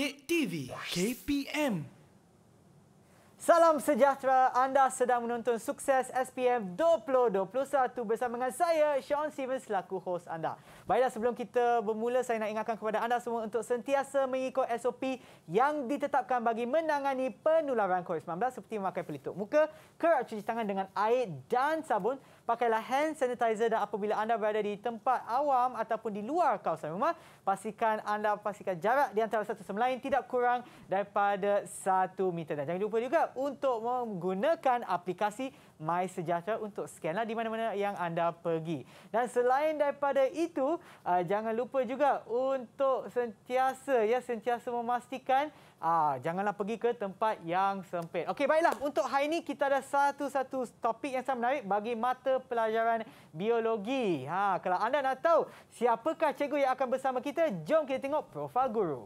Pendek TV KPM. Salam sejahtera. Anda sedang menonton Sukses SPM 2021 bersama dengan saya, Sean Stevens, selaku host anda. Baiklah, sebelum kita bermula, saya nak ingatkan kepada anda semua untuk sentiasa mengikut SOP yang ditetapkan bagi menangani penularan COVID-19 seperti memakai pelitup muka, kerap cuci tangan dengan air dan sabun pakailah hand sanitizer dan apabila anda berada di tempat awam ataupun di luar kawasan rumah, pastikan anda pastikan jarak di antara satu sama lain tidak kurang daripada satu meter. Dan jangan lupa juga untuk menggunakan aplikasi My Sejahtera untuk scanlah di mana-mana yang anda pergi. Dan selain daripada itu, uh, jangan lupa juga untuk sentiasa ya sentiasa memastikan Ah, janganlah pergi ke tempat yang sempit. Okey, baiklah. Untuk hari ini, kita ada satu-satu topik yang sangat menarik bagi mata pelajaran biologi. Ha, kalau anda nak tahu siapakah cikgu yang akan bersama kita, jom kita tengok profil guru.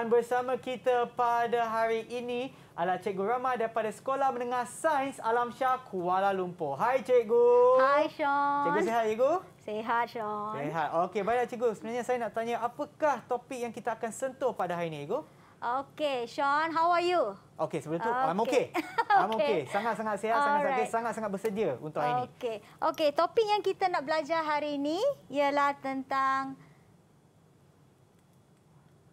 Dan bersama kita pada hari ini adalah Cikgu Rama daripada Sekolah Menengah Sains Alam Syah Kuala Lumpur. Hai Cikgu. Hai Sean. Cikgu sihat Cikgu? Sihat Sean. Sihat. Okey, baiklah Cikgu. Sebenarnya saya nak tanya apakah topik yang kita akan sentuh pada hari ini Cikgu? Okey, Sean, how are you? Okey, sebelum itu, okay. I'm okay. I'm okey. Sangat-sangat sihat, sangat-sangat right. sangat, sangat bersedia untuk hari ini. Okey, okay, topik yang kita nak belajar hari ini ialah tentang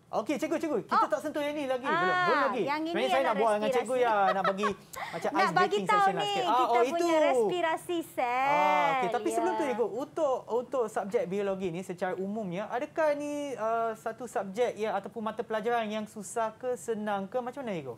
Okey, cikgu-cikgu, kita oh. tak sentuh yang ni lagi. Ah, belum, belum ah, lagi. Yang ini saya nak buat dengan cikgu ya, nak bagi macam nak ice bagi session lah nak sikit. kita ah, oh, punya itu. respirasi sel. Ah, okay. tapi yeah. sebelum tu ya. cikgu, untuk untuk subjek biologi ni secara umumnya, adakah ni uh, satu subjek ya ataupun mata pelajaran yang susah ke senang ke macam mana cikgu?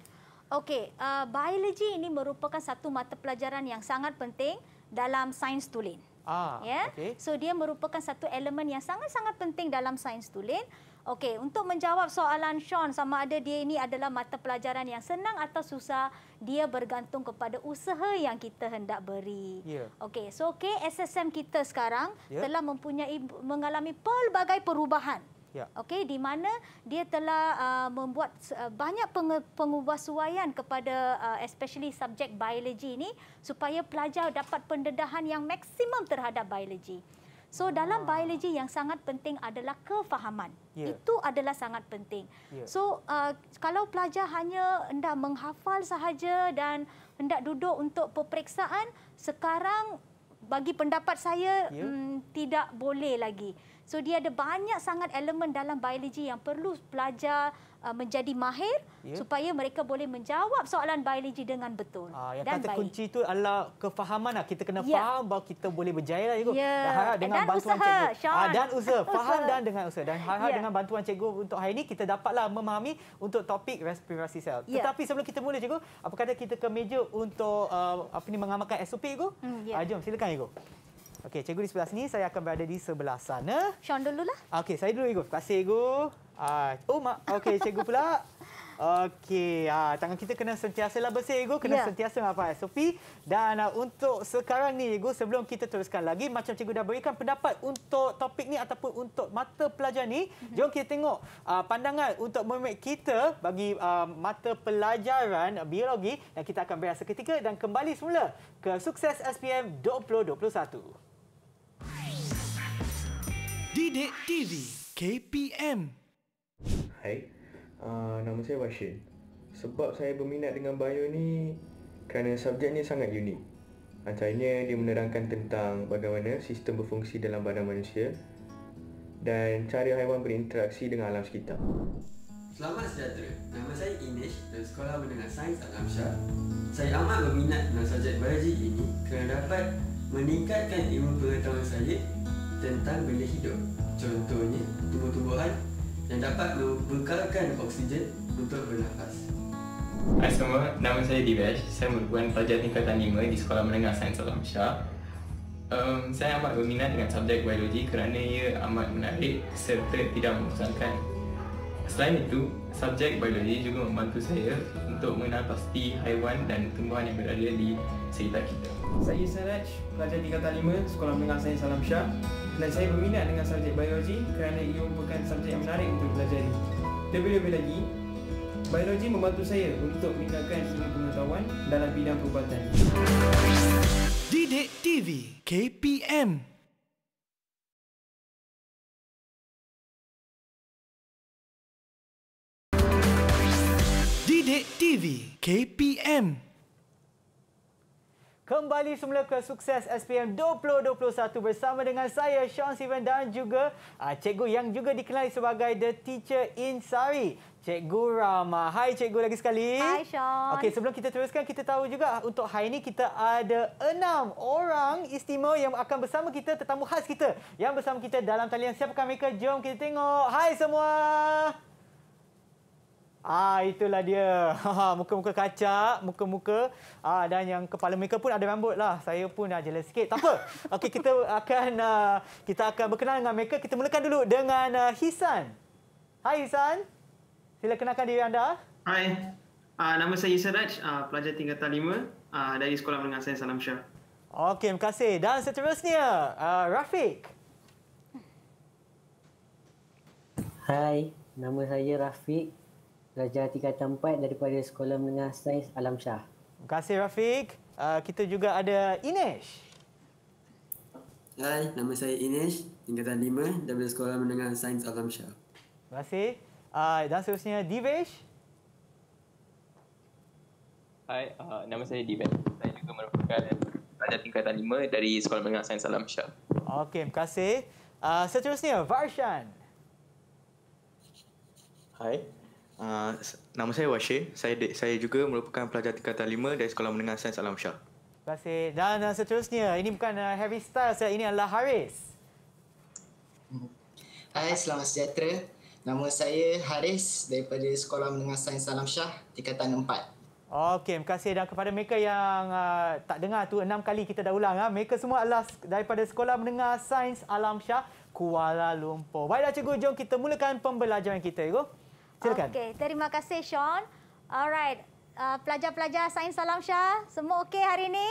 Okey, uh, biologi ini merupakan satu mata pelajaran yang sangat penting dalam sains tulen. Ah, yeah? okay. So dia merupakan satu elemen yang sangat-sangat penting dalam sains tulen. Okey, untuk menjawab soalan Sean sama ada dia ini adalah mata pelajaran yang senang atau susah, dia bergantung kepada usaha yang kita hendak beri. Yeah. Okey, so SSM kita sekarang yeah. telah mempunyai mengalami pelbagai perubahan. Ya. Okey, di mana dia telah uh, membuat uh, banyak pengubahsuaian kepada uh, especially subjek biologi ini supaya pelajar dapat pendedahan yang maksimum terhadap biologi. So dalam biologi yang sangat penting adalah kefahaman. Yeah. Itu adalah sangat penting. Yeah. So uh, kalau pelajar hanya hendak menghafal sahaja dan hendak duduk untuk peperiksaan, sekarang bagi pendapat saya yeah. hmm, tidak boleh lagi. So dia ada banyak sangat elemen dalam biologi yang perlu pelajar uh, menjadi mahir ya. supaya mereka boleh menjawab soalan biologi dengan betul. Ah, yang dan kata baik. kunci itu adalah kefahaman. Lah. Kita kena ya. faham bahawa kita boleh berjaya. Lah, cikgu. Ya. Dengan dan bantuan usaha, cikgu. Ah, dan usaha. Faham dan dengan usaha. Dan hal ya. dengan bantuan cikgu untuk hari ini, kita dapatlah memahami untuk topik respirasi sel. Ya. Tetapi sebelum kita mula, cikgu, apa kata kita ke meja untuk uh, apa ini, mengamalkan SOP, cikgu? Hmm, ya. Ah, jom, silakan, cikgu. Okey, cikgu di sebelah sini. Saya akan berada di sebelah sana. Sean dulu lah. Okey, saya dulu, Igo. Terima kasih, ego. Uh, ah, oh, Mak. Okey, cikgu pula. Okey, uh, tangan kita kena ya. sentiasa bersih, Igo. Kena yeah. sentiasa apa SOP. Dan uh, untuk sekarang ni, ego sebelum kita teruskan lagi, macam cikgu dah berikan pendapat untuk topik ni ataupun untuk mata pelajar ni, mhm. jom kita tengok uh, pandangan untuk murid kita bagi uh, mata pelajaran biologi dan kita akan berasa ketika dan kembali semula ke Sukses SPM 2021. Didik TV KPM Hai, uh, nama saya Bashir Sebab saya berminat dengan bio ni Kerana subjek subjeknya sangat unik Antaranya dia menerangkan tentang bagaimana sistem berfungsi dalam badan manusia Dan cara haiwan berinteraksi dengan alam sekitar Selamat sejahtera, nama saya Inish dari Sekolah Menengah Sains Alam Syah Saya amat berminat dengan subjek biologi ini kerana dapat meningkatkan ilmu pengetahuan saya tentang benda hidup Contohnya, tubuh-tubuhan yang dapat membekalkan oksigen untuk bernafas Hai semua, nama saya Divesh Saya merupakan pelajar tingkatan 5 di Sekolah Menengah Sains Alam Syah um, Saya amat berminat dengan subjek biologi kerana ia amat menarik serta tidak membosankan Selain itu, subjek biologi juga membantu saya untuk mengenal pasti haiwan dan tumbuhan yang berada di sekitar kita. Saya Saraj, pelajar tingkatan 5 Sekolah Menengah Sains Alam Syah dan saya berminat dengan subjek biologi kerana ia merupakan subjek yang menarik untuk dipelajari. Lebih-lebih lagi, biologi membantu saya untuk meningkatkan sumber pengetahuan dalam bidang perubatan. Didik TV KPM Didik TV KPM Kembali semula ke sukses SPM 2021 bersama dengan saya Sean Steven dan juga uh, cikgu yang juga dikenali sebagai the teacher in Sari. Cikgu Rama. Hai cikgu lagi sekali. Hai Sean. Okey, sebelum kita teruskan kita tahu juga untuk hari ini kita ada enam orang istimewa yang akan bersama kita tetamu khas kita yang bersama kita dalam talian siapakah mereka? Jom kita tengok. Hai semua. Ah itulah dia. muka-muka kacak, muka-muka ah dan yang kepala mereka pun ada rambut lah. Saya pun dah jealous sikit. Tak apa. Okey kita akan ah, kita akan berkenalan dengan mereka. Kita mulakan dulu dengan ah, Hisan. Hai Hisan. Sila kenalkan diri anda. Hai. Ah nama saya Hisan Raj, ah, pelajar tingkatan 5 uh, dari Sekolah Menengah Sains Salam Syah. Okey, terima kasih. Dan seterusnya, uh, Rafiq. Hai, nama saya Rafiq pelajar tingkatan 4 daripada Sekolah Menengah Sains Alam Shah. Terima kasih Rafiq. Uh, kita juga ada Inesh. Hai, nama saya Inesh, tingkatan 5 daripada Sekolah Menengah Sains Alam Shah. Terima kasih. Uh, dan seterusnya Divesh. Hai, uh, nama saya Divesh. Saya juga merupakan pelajar tingkatan 5 dari Sekolah Menengah Sains Alam Shah. Okey, terima kasih. seterusnya Varshan. Hai, Ah, nama saya Washi. Saya saya juga merupakan pelajar tingkatan 5 dari Sekolah Menengah Sains Alam Shah. Terima kasih. Dan uh, seterusnya, ini bukan uh, style. Saya ini adalah Haris. Hai, selamat sejahtera. Nama saya Haris daripada Sekolah Menengah Sains Alam Shah tingkatan 4. Okey, terima kasih dan kepada mereka yang uh, tak dengar tu enam kali kita dah ulang Ha? Mereka semua adalah daripada Sekolah Menengah Sains Alam Shah Kuala Lumpur. Baiklah cikgu, jom kita mulakan pembelajaran kita, cikgu. Ya? Silakan. Okey, terima kasih Sean. Alright. Uh, pelajar-pelajar uh, sains salam Syah. Semua okey hari ini?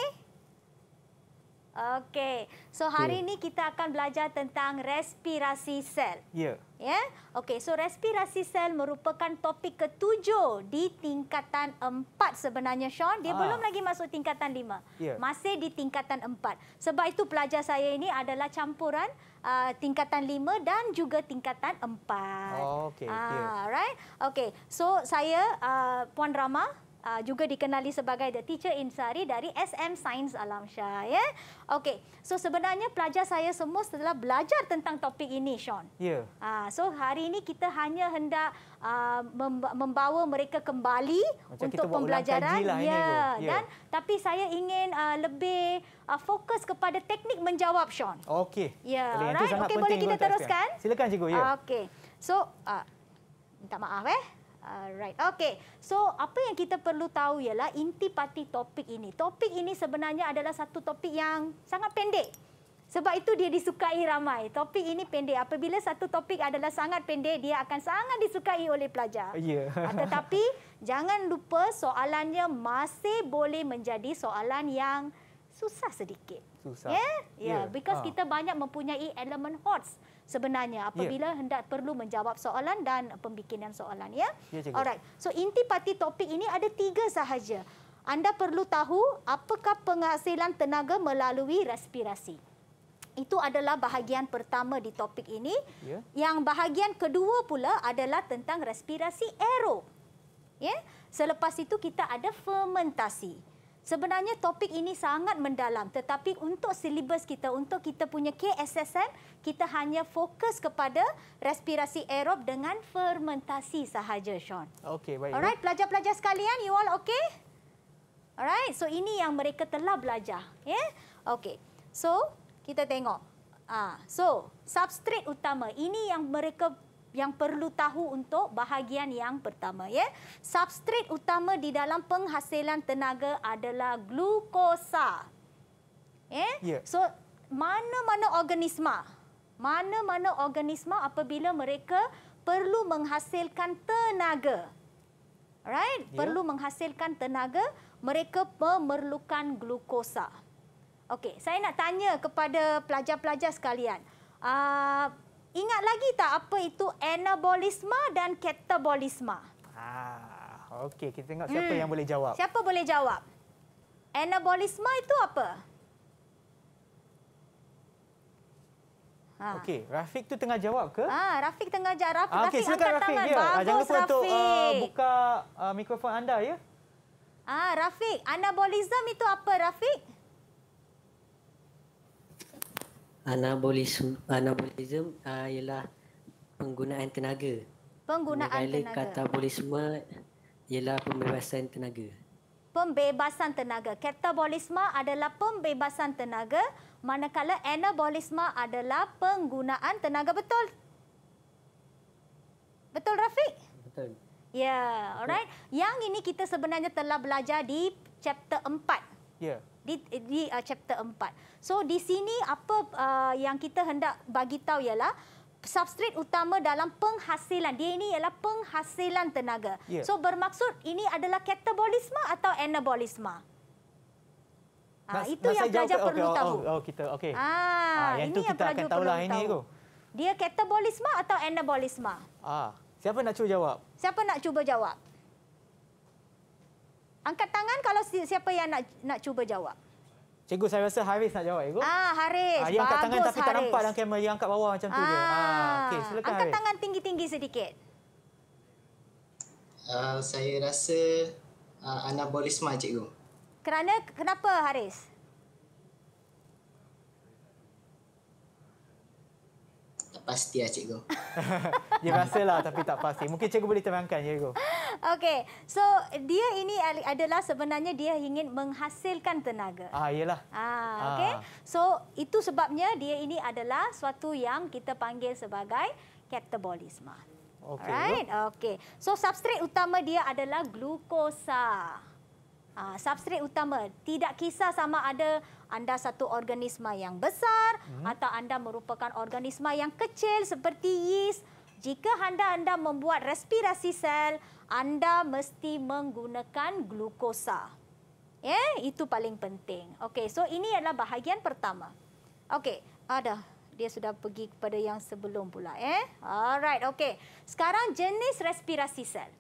Okey. So hari okay. ini kita akan belajar tentang respirasi sel. Ya. Yeah. Ya. Okey, so respirasi sel merupakan topik ketujuh di tingkatan empat sebenarnya Sean. Dia ha. belum lagi masuk tingkatan lima. Yeah. Masih di tingkatan empat. Sebab itu pelajar saya ini adalah campuran uh, tingkatan lima dan juga tingkatan empat. Oh, okey. Uh, yeah. Alright. Okey, so saya uh, Puan Rama, uh, juga dikenali sebagai the teacher in sari dari SM Science Alam Shah Yeah? Okey. So sebenarnya pelajar saya semua setelah belajar tentang topik ini Sean. Yeah. Ya. Uh, so hari ini kita hanya hendak uh, membawa mereka kembali Macam untuk kita pembelajaran lah ya yeah. dan tapi saya ingin uh, lebih uh, fokus kepada teknik menjawab Sean. Okey. Ya. Yeah. Right? okay boleh kita kan. teruskan? Silakan cikgu ya. Yeah. Okey. So uh, minta maaf eh. Alright, ah, okay. So, apa yang kita perlu tahu ialah inti parti topik ini. Topik ini sebenarnya adalah satu topik yang sangat pendek. Sebab itu dia disukai ramai. Topik ini pendek. Apabila satu topik adalah sangat pendek, dia akan sangat disukai oleh pelajar. Yeah. Ya. Tetapi, jangan lupa soalannya masih boleh menjadi soalan yang susah sedikit. Susah. Yeah? Yeah. Yeah. Because ha. kita banyak mempunyai elemen hots sebenarnya ya. apabila ya. hendak perlu menjawab soalan dan pembikinan soalan ya. ya Alright. So inti parti topik ini ada tiga sahaja. Anda perlu tahu apakah penghasilan tenaga melalui respirasi. Itu adalah bahagian pertama di topik ini. Ya. Yang bahagian kedua pula adalah tentang respirasi aerob. Ya. Selepas itu kita ada fermentasi. Sebenarnya topik ini sangat mendalam tetapi untuk silibus kita, untuk kita punya KSSM, kita hanya fokus kepada respirasi aerob dengan fermentasi sahaja, Sean. Okey, baik. Alright, pelajar-pelajar sekalian, you all okay? Alright, so ini yang mereka telah belajar. Yeah? Okay, so kita tengok. Ah, So, substrate utama, ini yang mereka yang perlu tahu untuk bahagian yang pertama ya. Substrat utama di dalam penghasilan tenaga adalah glukosa. Ya. Yeah. So mana-mana organisma, mana-mana organisma apabila mereka perlu menghasilkan tenaga. Right? Yeah. Perlu menghasilkan tenaga, mereka memerlukan glukosa. Okey, saya nak tanya kepada pelajar-pelajar sekalian. uh, Ingat lagi tak apa itu anabolisma dan katabolisma? Ah, okey kita tengok siapa hmm. yang boleh jawab. Siapa boleh jawab? Anabolisma itu apa? Ha. Okey, Rafiq tu tengah jawab ke? Ah, Rafiq tengah jawab. Ah, Rafiq, ah, okay. Rafiq angkat tangan. Ya. Ah, Bagus, Jangan lupa Rafiq. untuk uh, buka uh, mikrofon anda ya. Ah, Rafiq, anabolisma itu apa Rafiq? anabolisme anabolism uh, ialah penggunaan tenaga penggunaan Mereka tenaga katabolisme ialah pembebasan tenaga pembebasan tenaga katabolisme adalah pembebasan tenaga manakala anabolisme adalah penggunaan tenaga betul betul Rafiq betul ya yeah. alright yang ini kita sebenarnya telah belajar di chapter 4 ya yeah di, di uh, chapter 4. So di sini apa uh, yang kita hendak bagi tahu ialah substrate utama dalam penghasilan dia ini ialah penghasilan tenaga. Yeah. So bermaksud ini adalah katabolisma atau anabolisma. Ah, Mas, ha, itu yang pelajar jauh, perlu okay, oh, oh, tahu. Oh, oh kita okey. Ha, ha, yang itu kita yang akan tahu lah ini tu. Dia katabolisma atau anabolisma? ha, siapa nak cuba jawab? Siapa nak cuba jawab? Angkat tangan kalau siapa yang nak nak cuba jawab. Cikgu saya rasa Haris nak jawab, cikgu. Ah, Haris. Ah, dia angkat tangan tapi Haris. tak nampak dalam kamera, dia angkat bawah macam ah. tu je. Ah, ah, okey, silakan. Angkat Haris. tangan tinggi-tinggi sedikit. Uh, saya rasa uh, ah, Ana Borisma cikgu. Kerana kenapa Haris? pasti lah cikgu. dia rasa lah tapi tak pasti. Mungkin cikgu boleh terangkan cikgu. Okey. So dia ini adalah sebenarnya dia ingin menghasilkan tenaga. Ah iyalah. Ah, ah. okey. Ah. So itu sebabnya dia ini adalah suatu yang kita panggil sebagai katabolisme. Okey. Right. Okey. So substrate utama dia adalah glukosa. Uh, substrate utama, tidak kisah sama ada anda satu organisma yang besar hmm. atau anda merupakan organisma yang kecil seperti yeast. Jika anda anda membuat respirasi sel, anda mesti menggunakan glukosa. Ya, yeah, itu paling penting. Okey, so ini adalah bahagian pertama. Okey, ada dia sudah pergi kepada yang sebelum pula eh. Alright, okey. Sekarang jenis respirasi sel.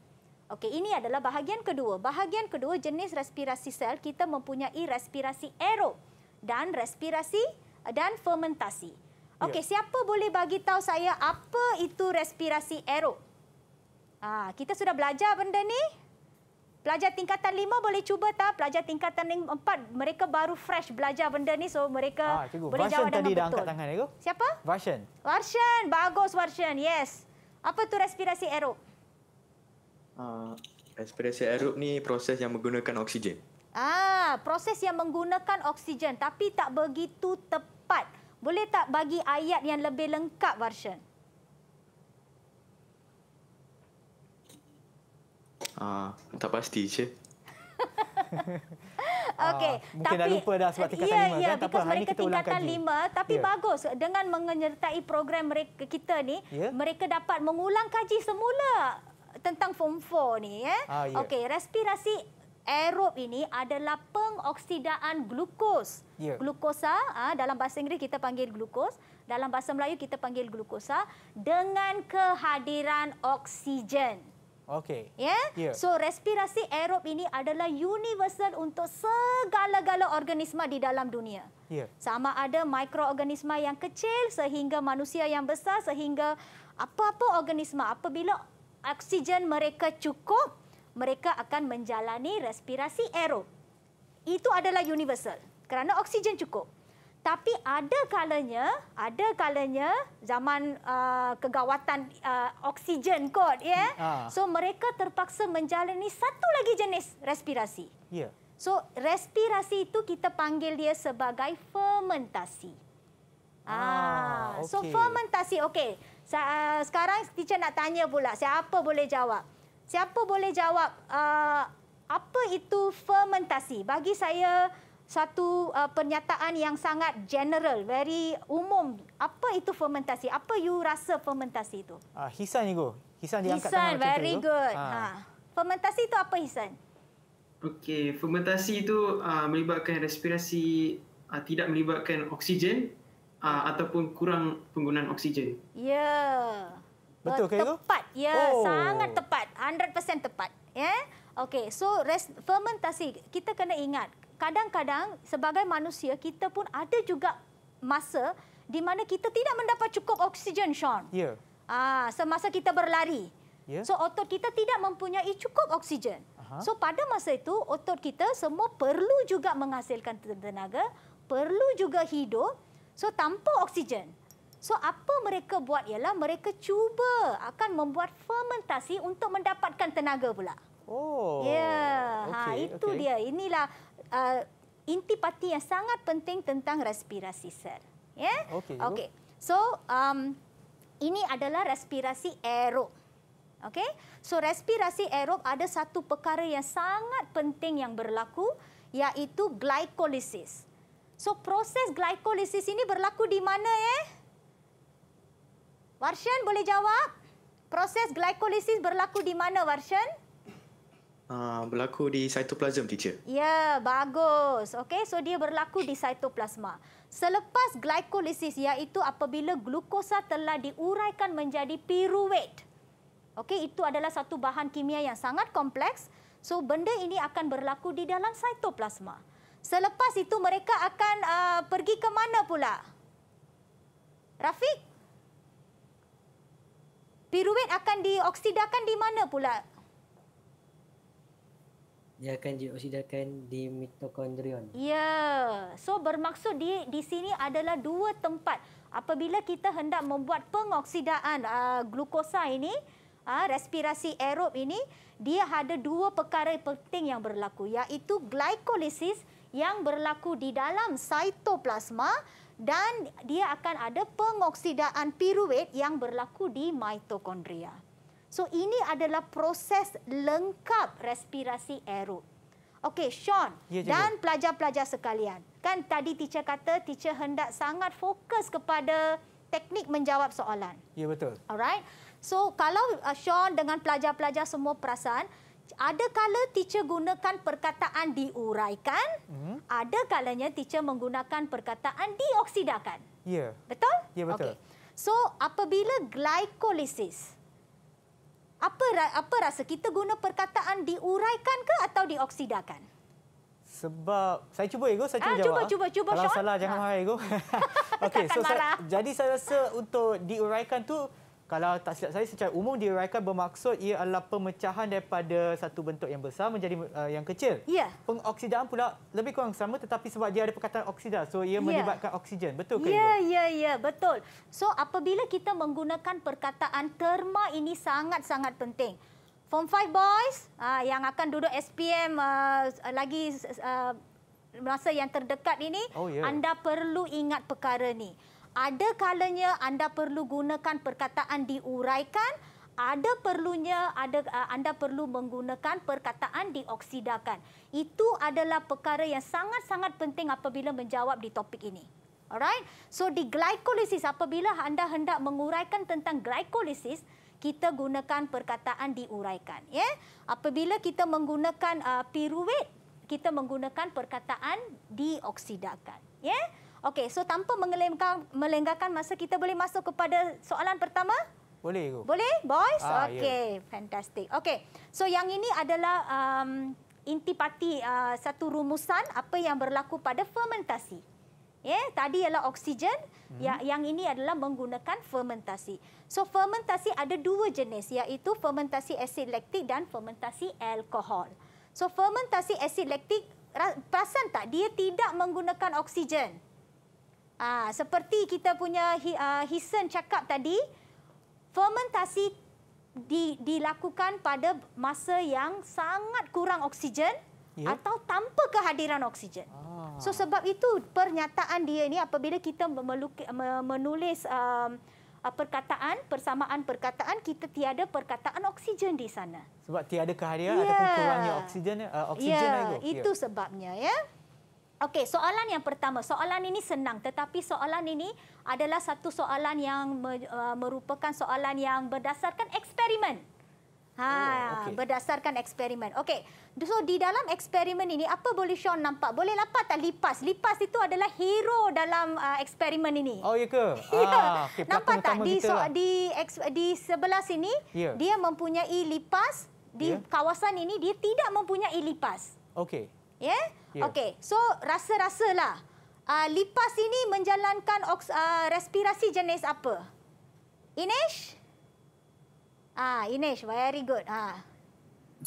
Okey, ini adalah bahagian kedua. Bahagian kedua jenis respirasi sel kita mempunyai respirasi aerob dan respirasi eh, dan fermentasi. Ya. Okey, yeah. siapa boleh bagi tahu saya apa itu respirasi aerob? Ah, kita sudah belajar benda ni. Pelajar tingkatan lima boleh cuba tak? Pelajar tingkatan empat, mereka baru fresh belajar benda ni. So, mereka ah, cikgu, boleh jawab dengan betul. angkat tangan, Siapa? Varsian. Varsian, bagus Varsian. Yes. Apa tu respirasi aerob? Uh, ah, respirasi aerob ni proses yang menggunakan oksigen. Ah, proses yang menggunakan oksigen tapi tak begitu tepat. Boleh tak bagi ayat yang lebih lengkap version? Ah, uh, tak pasti, Cik. Ah, Okey, uh, tapi dah lupa dah sebab tingkatan 5 yeah, kan. Yeah, tak apa, kita tingkatan lima, ya, kan? tapi yeah. bagus dengan menyertai program mereka kita ni, yeah. mereka dapat mengulang kaji semula tentang form 4 ni eh. Ah, yeah. Okey, respirasi aerob ini adalah pengoksidaan glukos. Yeah. Glukosa ah dalam bahasa Inggeris kita panggil glukos, dalam bahasa Melayu kita panggil glukosa dengan kehadiran oksigen. Okey. Ya. Yeah? Yeah. So respirasi aerob ini adalah universal untuk segala-gala organisma di dalam dunia. Ya. Yeah. Sama ada mikroorganisma yang kecil sehingga manusia yang besar sehingga apa-apa organisma apabila oksigen mereka cukup, mereka akan menjalani respirasi aerob. Itu adalah universal kerana oksigen cukup. Tapi ada kalanya, ada kalanya zaman uh, kegawatan uh, oksigen kot ya. Yeah? Hmm, so mereka terpaksa menjalani satu lagi jenis respirasi. Ya. Yeah. So respirasi itu kita panggil dia sebagai fermentasi. Ah, ah, So okay. fermentasi, okey. So, uh, ah, sekarang teacher nak tanya pula, siapa boleh jawab? Siapa boleh jawab uh, apa itu fermentasi? Bagi saya satu uh, pernyataan yang sangat general, very umum. Apa itu fermentasi? Apa you rasa fermentasi itu? Uh, hisan, Igo. Hisan diangkat hisan, tangan macam very itu. good. Ha. Ha. Fermentasi itu apa, Hisan? Okey, fermentasi itu uh, melibatkan respirasi uh, tidak melibatkan oksigen uh, ataupun kurang penggunaan oksigen. Ya. Yeah. Betul ke itu? Tepat. Ya, yeah, oh. sangat tepat. 100% tepat. Ya. Yeah? Okey, so rest, fermentasi kita kena ingat. Kadang-kadang sebagai manusia kita pun ada juga masa di mana kita tidak mendapat cukup oksigen, Sean. Ya. Yeah. Ah, semasa kita berlari. Yeah. So otot kita tidak mempunyai cukup oksigen. So pada masa itu otot kita semua perlu juga menghasilkan tenaga, perlu juga hidup So tanpa oksigen. So apa mereka buat ialah mereka cuba akan membuat fermentasi untuk mendapatkan tenaga pula. Oh. Ya, yeah. okay, ha itu okay. dia. Inilah uh, intipati yang sangat penting tentang respirasi sel. Ya. Yeah? Okey. Okay. So um ini adalah respirasi aerob. Okey. So respirasi aerob ada satu perkara yang sangat penting yang berlaku iaitu glikolisis. So proses glikolisis ini berlaku di mana eh? Warshan boleh jawab? Proses glikolisis berlaku di mana Warshan? Uh, berlaku di cytoplasm teacher. Ya, yeah, bagus. Okey, so dia berlaku di sitoplasma. Selepas glikolisis, iaitu apabila glukosa telah diuraikan menjadi pyruvate. Okey, itu adalah satu bahan kimia yang sangat kompleks. So benda ini akan berlaku di dalam sitoplasma. Selepas itu mereka akan uh, pergi ke mana pula? Rafiq? Piruet akan dioksidakan di mana pula? Dia akan dioksidakan di mitokondrion. Ya. Yeah. So bermaksud di di sini adalah dua tempat. Apabila kita hendak membuat pengoksidaan uh, glukosa ini, uh, respirasi aerob ini, dia ada dua perkara penting yang berlaku iaitu glikolisis yang berlaku di dalam sitoplasma dan dia akan ada pengoksidaan piruvate yang berlaku di mitokondria. So ini adalah proses lengkap respirasi aerob. Okey, Sean ya, dan pelajar-pelajar sekalian. Kan tadi teacher kata teacher hendak sangat fokus kepada teknik menjawab soalan. Ya betul. Alright. So kalau uh, Sean dengan pelajar-pelajar semua perasan, ada kala teacher gunakan perkataan diuraikan, hmm. ada kalanya teacher menggunakan perkataan dioksidakan. Ya. Yeah. Betul? Ya, yeah, betul. Okay. So, apabila glycolysis, apa apa rasa kita guna perkataan diuraikan ke atau dioksidakan? Sebab saya cuba ego, saya ah, cuba ah, jawab. Cuba, cuba, cuba. Kalau Sean? salah, jangan ha. marah ego. Okey, so, saya, jadi saya rasa untuk diuraikan tu kalau tak silap saya secara umum diuraikan bermaksud ia adalah pemecahan daripada satu bentuk yang besar menjadi uh, yang kecil. Ya. Pengoksidaan pula lebih kurang sama tetapi sebab dia ada perkataan oksida so ia ya. melibatkan oksigen. Betul ke? Ya, ibu? ya, ya, betul. So apabila kita menggunakan perkataan terma ini sangat-sangat penting. Form 5 boys uh, yang akan duduk SPM uh, ah, lagi uh, masa yang terdekat ini oh, ya. anda perlu ingat perkara ni ada kalanya anda perlu gunakan perkataan diuraikan ada perlunya ada eh, anda perlu menggunakan perkataan dioksidakan itu adalah perkara yang sangat-sangat penting apabila menjawab di topik ini alright so di glycolysis apabila anda hendak menguraikan tentang glycolysis kita gunakan perkataan diuraikan ya yeah? apabila kita menggunakan uh, eh, piruvate kita menggunakan perkataan dioksidakan ya yeah? Okey, so tanpa mengelengkan melenggarkan masa kita boleh masuk kepada soalan pertama? Boleh ke? Boleh, boys? Ah, ya. Okey, yeah. fantastic. Okey. So yang ini adalah um, inti uh, satu rumusan apa yang berlaku pada fermentasi. Ya, yeah, tadi ialah oksigen, hmm. yang, yang ini adalah menggunakan fermentasi. So fermentasi ada dua jenis iaitu fermentasi asid laktik dan fermentasi alkohol. So fermentasi asid laktik perasan tak dia tidak menggunakan oksigen. Ah, seperti kita punya ah, Hisen uh, cakap tadi, fermentasi di, dilakukan pada masa yang sangat kurang oksigen yeah. atau tanpa kehadiran oksigen. Ah. So sebab itu pernyataan dia ini apabila kita memeluk, menulis um, ah, perkataan persamaan perkataan kita tiada perkataan oksigen di sana. Sebab tiada kehadiran yeah. ataupun kurangnya oksigen uh, oksigen yeah. itu. Ya, itu sebabnya ya. Okey, soalan yang pertama. Soalan ini senang tetapi soalan ini adalah satu soalan yang uh, merupakan soalan yang berdasarkan eksperimen. Ha, oh, okay. berdasarkan eksperimen. Okey. So di dalam eksperimen ini apa boleh Sean nampak? Boleh lapar tak lipas? Lipas itu adalah hero dalam uh, eksperimen ini. Oh iya ke? ya. Ah, okay, nampak tak di so, lah. di di sebelah sini yeah. dia mempunyai lipas di yeah. kawasan ini dia tidak mempunyai lipas. Okey. Ya? Yeah? Yeah. Okey, so rasa-rasalah. Uh, lipas ini menjalankan uh, respirasi jenis apa? Inesh? Ah, Inesh, very good. Ha. Ah.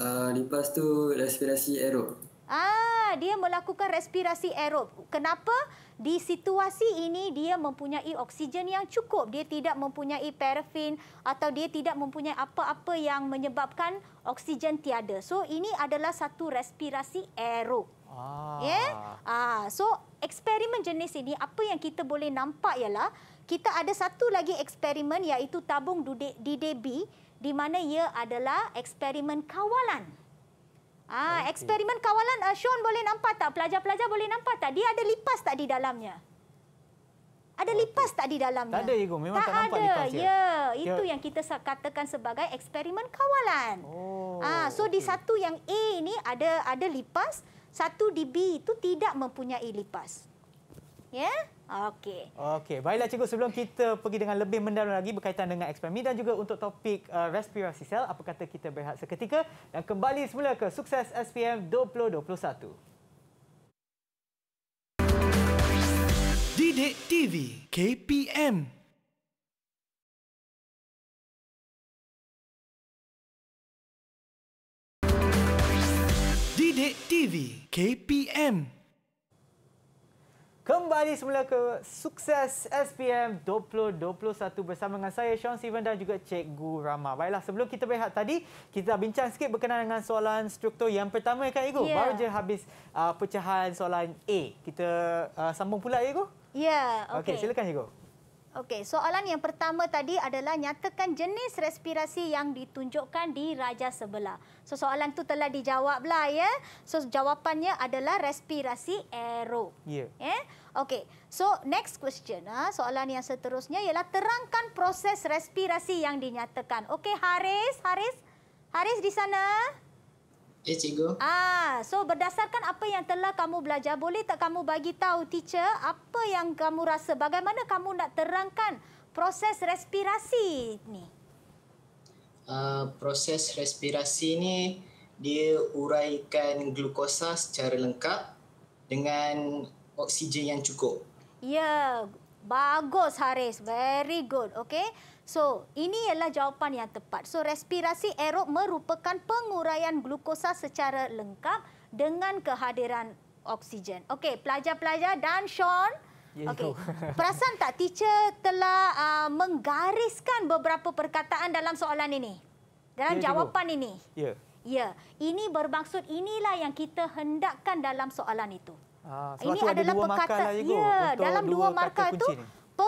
Uh, lipas tu respirasi aerob. Ah, dia melakukan respirasi aerob. Kenapa? Di situasi ini dia mempunyai oksigen yang cukup. Dia tidak mempunyai parafin atau dia tidak mempunyai apa-apa yang menyebabkan oksigen tiada. So ini adalah satu respirasi aerob. Ah. Ya? Ah, so eksperimen jenis ini apa yang kita boleh nampak ialah kita ada satu lagi eksperimen iaitu tabung DDB di mana ia adalah eksperimen kawalan. Ah, okay. eksperimen kawalan uh, Sean boleh nampak tak? Pelajar-pelajar boleh nampak tak? Dia ada lipas tak di dalamnya? Ada lipas tak di dalamnya? Tak ada, Igo. Memang tak, tak nampak ada. lipas. Ya, ya itu ya. yang kita katakan sebagai eksperimen kawalan. Oh, ah, so, di satu yang A ini ada ada lipas satu DB itu tidak mempunyai lipas. Ya? Yeah? Okey. Okey. Baiklah cikgu sebelum kita pergi dengan lebih mendalam lagi berkaitan dengan eksperimen dan juga untuk topik uh, respirasi sel, apa kata kita berehat seketika dan kembali semula ke sukses SPM 2021. Didik TV KPM Didik TV KPM. Kembali semula ke sukses SPM 2021 bersama dengan saya Sean Steven dan juga Cikgu Rama. Baiklah sebelum kita berehat tadi, kita bincang sikit berkenaan dengan soalan struktur yang pertama kan Cikgu. Yeah. Baru je habis uh, pecahan soalan A. Kita uh, sambung pula Cikgu. Ya, yeah, okey. Okey, silakan Cikgu. Okey, soalan yang pertama tadi adalah nyatakan jenis respirasi yang ditunjukkan di raja sebelah. So soalan tu telah dijawablah ya. So jawapannya adalah respirasi aerob. Ya. Yeah. Yeah? Okey. So next question, ha? soalan yang seterusnya ialah terangkan proses respirasi yang dinyatakan. Okey, Haris, Haris. Haris di sana? Ya, cikgu. Ah, so berdasarkan apa yang telah kamu belajar, boleh tak kamu bagi tahu teacher apa yang kamu rasa? Bagaimana kamu nak terangkan proses respirasi ni? Uh, proses respirasi ni dia uraikan glukosa secara lengkap dengan oksigen yang cukup. Ya, bagus Haris, very good. Okey. So, ini ialah jawapan yang tepat. So, respirasi aerob merupakan penguraian glukosa secara lengkap dengan kehadiran oksigen. Okey, pelajar-pelajar dan Sean. Yeah, Okey. Perasan tak teacher telah uh, menggariskan beberapa perkataan dalam soalan ini? Dalam yeah, jawapan ini. Ya. Yeah. Ya, ini bermaksud inilah yang kita hendakkan dalam soalan itu. Ah, ini adalah perkataan. perkata. Lah, ya, dalam dua, dua markah itu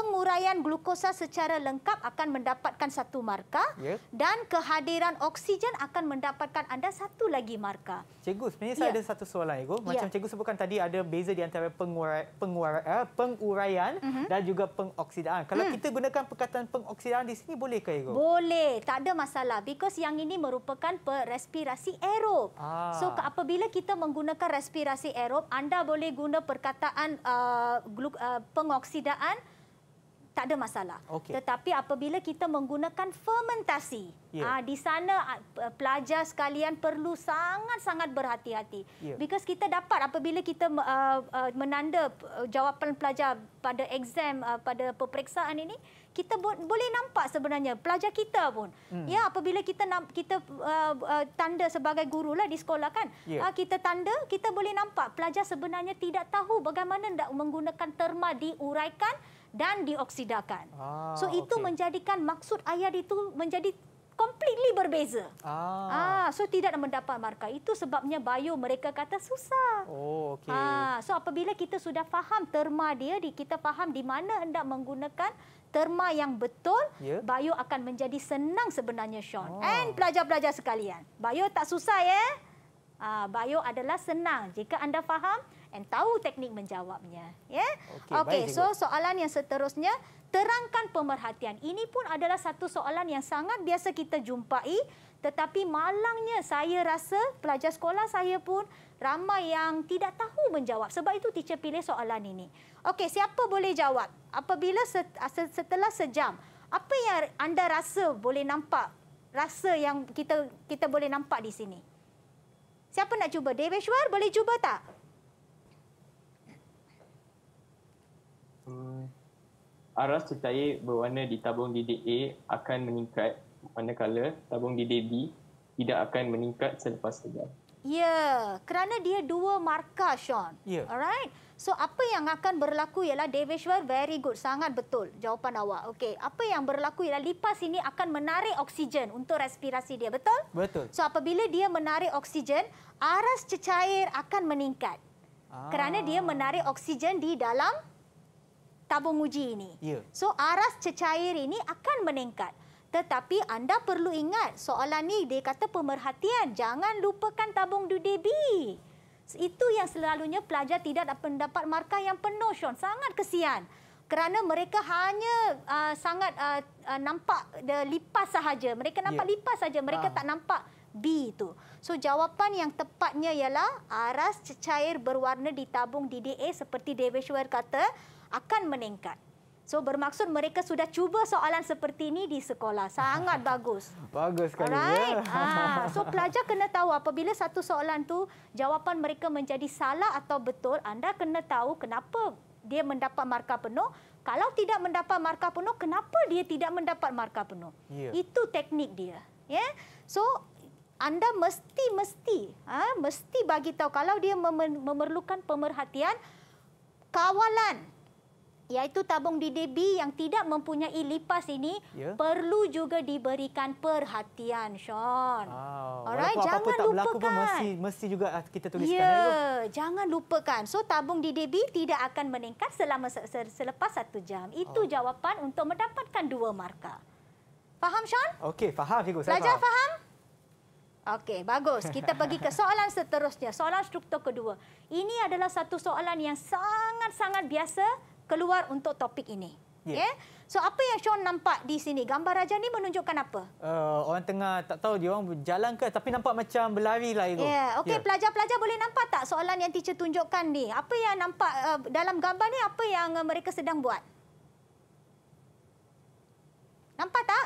penguraian glukosa secara lengkap akan mendapatkan satu markah yeah. dan kehadiran oksigen akan mendapatkan anda satu lagi markah. Cikgu, sebenarnya saya yeah. ada satu soalan. ego. Ya. Macam yeah. cikgu sebutkan tadi ada beza di antara pengura, pengura, eh, penguraian mm -hmm. dan juga pengoksidaan. Kalau mm. kita gunakan perkataan pengoksidaan di sini, boleh ke? ego? Boleh. Tak ada masalah. Because yang ini merupakan respirasi aerob. Ah. So apabila kita menggunakan respirasi aerob, anda boleh guna perkataan uh, uh, pengoksidaan tak ada masalah. Okay. Tetapi apabila kita menggunakan fermentasi, yeah. Ya. di sana ah, pelajar sekalian perlu sangat-sangat berhati-hati. Yeah. Because kita dapat apabila kita ah, ah, menanda eh, jawapan pelajar pada exam, pada peperiksaan ini, kita boleh nampak sebenarnya pelajar kita pun. Hmm. Ya, apabila kita kita tanda sebagai guru lah di sekolah kan, yeah. Ya. kita tanda, kita boleh nampak pelajar sebenarnya tidak tahu bagaimana nak menggunakan terma diuraikan dan dioksidakan. Ah, so itu menjadikan maksud ayat itu menjadi completely berbeza. Ah. ah, so tidak mendapat markah. Itu sebabnya bio mereka kata susah. Oh, okey. Ah, so apabila kita sudah faham terma dia, kita faham di mana hendak menggunakan terma yang betul, yeah. bio akan menjadi senang sebenarnya Sean. Oh. And pelajar-pelajar sekalian, bio tak susah ya. Ah, bio adalah senang jika anda faham and tahu teknik menjawabnya. Ya. Yeah? Okey, okay, so soalan yang seterusnya terangkan pemerhatian. Ini pun adalah satu soalan yang sangat biasa kita jumpai tetapi malangnya saya rasa pelajar sekolah saya pun ramai yang tidak tahu menjawab. Sebab itu teacher pilih soalan ini. Okey, siapa boleh jawab? Apabila ah, setelah sejam, apa yang anda rasa boleh nampak? Rasa yang kita kita boleh nampak di sini. Siapa nak cuba? Deveshwar boleh cuba tak? aras cecair berwarna di tabung didik A akan meningkat manakala tabung didik B tidak akan meningkat selepas sejam. Ya, kerana dia dua markah, Sean. Ya. Alright. So, apa yang akan berlaku ialah Deveshwar very good. Sangat betul jawapan awak. Okey, apa yang berlaku ialah lipas ini akan menarik oksigen untuk respirasi dia, betul? Betul. So, apabila dia menarik oksigen, aras cecair akan meningkat. Ah. Kerana dia menarik oksigen di dalam tabung uji ini. Ya. So aras cecair ini akan meningkat. Tetapi anda perlu ingat soalan ni dia kata pemerhatian jangan lupakan tabung duty B. Itu yang selalunya pelajar tidak dapat markah yang penuh Sean. Sangat kesian. Kerana mereka hanya uh, sangat uh, uh, nampak uh, lipas sahaja. Mereka nampak ya. lipas saja, mereka ha. tak nampak B itu. So jawapan yang tepatnya ialah aras cecair berwarna di tabung DDA seperti David Schwer kata akan meningkat. So bermaksud mereka sudah cuba soalan seperti ini di sekolah. Sangat bagus. Bagus sekali. Ya. Alright. Ya. Ha. So pelajar kena tahu apabila satu soalan tu jawapan mereka menjadi salah atau betul, anda kena tahu kenapa dia mendapat markah penuh. Kalau tidak mendapat markah penuh, kenapa dia tidak mendapat markah penuh? Ya. Itu teknik dia. Ya. So anda mesti mesti ah mesti bagi tahu kalau dia memerlukan pemerhatian kawalan iaitu tabung DDB yang tidak mempunyai lipas ini yeah. perlu juga diberikan perhatian Sean. Wow. Alright, jangan apa -apa lupakan. Tak mesti mesti juga kita tuliskan yeah. dulu. jangan lupakan. So tabung DDB tidak akan meningkat selama selepas satu jam. Itu oh. jawapan untuk mendapatkan dua markah. Faham Sean? Okey, faham cikgu. Saya faham. faham? Okey, bagus. Kita pergi ke soalan seterusnya. Soalan struktur kedua. Ini adalah satu soalan yang sangat-sangat biasa keluar untuk topik ini. Yeah. Yeah? So apa yang Sean nampak di sini? Gambar Raja ni menunjukkan apa? Uh, orang tengah tak tahu dia orang berjalan ke tapi nampak macam berlari lah itu. Yeah. Okey, ya. pelajar-pelajar boleh nampak tak soalan yang teacher tunjukkan ni? Apa yang nampak uh, dalam gambar ni apa yang uh, mereka sedang buat? Nampak tak?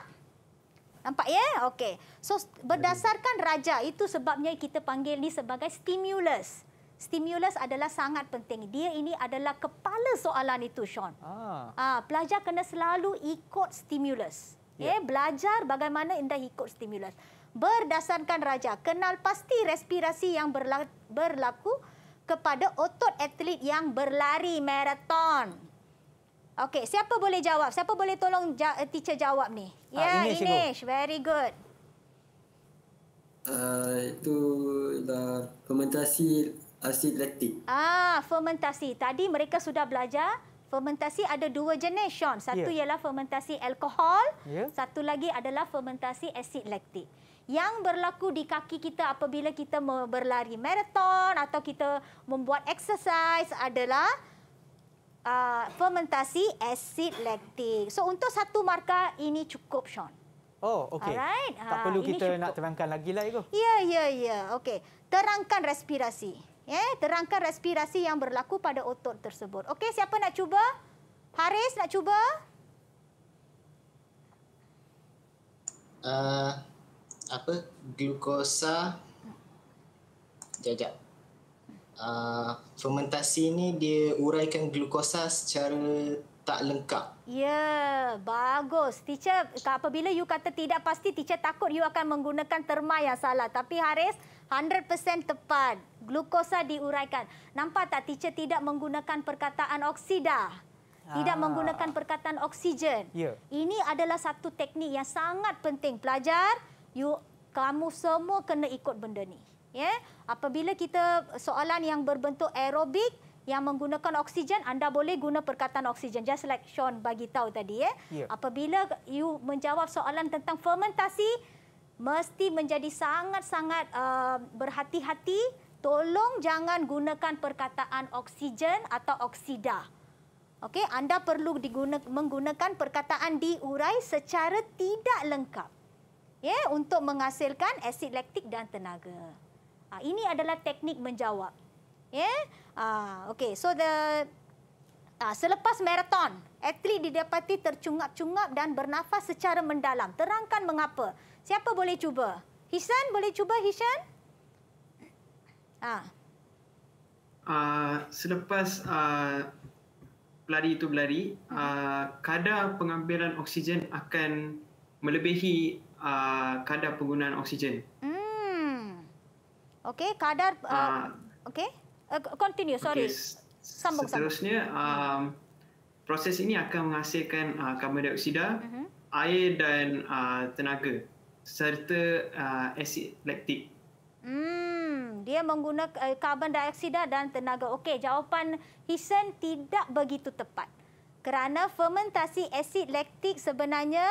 Nampak ya? Yeah? Okey. So berdasarkan Raja itu sebabnya kita panggil ni sebagai stimulus stimulus adalah sangat penting. Dia ini adalah kepala soalan itu, Sean. Ah. Ah, pelajar kena selalu ikut stimulus. Yeah. Eh, belajar bagaimana anda ikut stimulus. Berdasarkan raja, kenal pasti respirasi yang berla berlaku kepada otot atlet yang berlari maraton. Okey, siapa boleh jawab? Siapa boleh tolong ja eh, teacher jawab ni? Ah, ya, ini, Inish, Inish. very good. Uh, itu dah fermentasi Asid laktik. Ah, fermentasi. Tadi mereka sudah belajar fermentasi ada dua jenis, Sean. Satu yeah. ialah fermentasi alkohol, yeah. satu lagi adalah fermentasi asid laktik. Yang berlaku di kaki kita apabila kita berlari maraton atau kita membuat exercise adalah uh, fermentasi laktik. So untuk satu markah ini cukup, Sean. Oh, okey. Alright. Tak ha, perlu ah, kita cukup. nak terangkan lagi lah, Ego. Ya, yeah, ya, yeah, ya. Yeah. Okey. Terangkan respirasi ya terangkan respirasi yang berlaku pada otot tersebut okey siapa nak cuba Haris nak cuba uh, apa glukosa jajak uh, fermentasi ini dia uraikan glukosa secara tak lengkap. Ya, bagus. Teacher, apabila you kata tidak pasti, teacher takut you akan menggunakan terma yang salah. Tapi Haris, 100% tepat. Glukosa diuraikan. Nampak tak teacher tidak menggunakan perkataan oksida. Tidak ah. menggunakan perkataan oksigen. Yeah. Ini adalah satu teknik yang sangat penting. Pelajar, you, kamu semua kena ikut benda ini. Yeah? Apabila kita soalan yang berbentuk aerobik, yang menggunakan oksigen, anda boleh guna perkataan oksigen. Just like Sean bagi tahu tadi. Yeah? Yeah. Apabila you menjawab soalan tentang fermentasi, mesti menjadi sangat-sangat uh, berhati-hati. Tolong jangan gunakan perkataan oksigen atau oksida. Okey, anda perlu diguna, menggunakan perkataan diurai secara tidak lengkap. Ya, yeah, untuk menghasilkan asid laktik dan tenaga. Ah, ini adalah teknik menjawab. Ya. Yeah? Ah, okey. So the ah, selepas maraton, Atlet didapati tercungap-cungap dan bernafas secara mendalam. Terangkan mengapa. Siapa boleh cuba? Hisan boleh cuba Hisan? Ha. Uh, selepas uh, ah, pelari itu berlari, uh, kadar pengambilan oksigen akan melebihi uh, kadar penggunaan oksigen. Hmm. Okey, kadar uh, uh, okey. Uh, continue, sorry. Okay. Sambung, seterusnya, sambung. Hmm. uh, proses ini akan menghasilkan uh, karbon dioksida, uh-huh. air dan uh, tenaga serta uh, asid laktik. Hmm, dia menggunakan eh, karbon dioksida dan tenaga. Okey, jawapan Hisen tidak begitu tepat. Kerana fermentasi asid laktik sebenarnya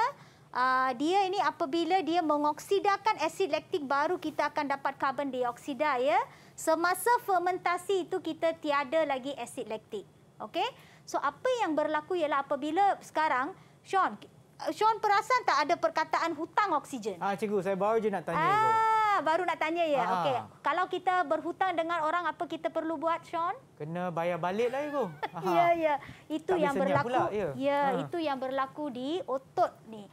Uh, dia ini apabila dia mengoksidakan asid laktik baru kita akan dapat karbon dioksida ya. Semasa fermentasi itu kita tiada lagi asid laktik. Okey? So apa yang berlaku ialah apabila sekarang Sean eh, Sean perasan tak ada perkataan hutang oksigen? Ah cikgu, saya baru je nak tanya Ah baru nak tanya ya. Ah. Okey. Kalau kita berhutang dengan orang apa kita perlu buat Sean? Kena bayar balik lah ibu. ya ya. Itu tak yang berlaku. Pula, ya, ya ah. itu yang berlaku di otot ni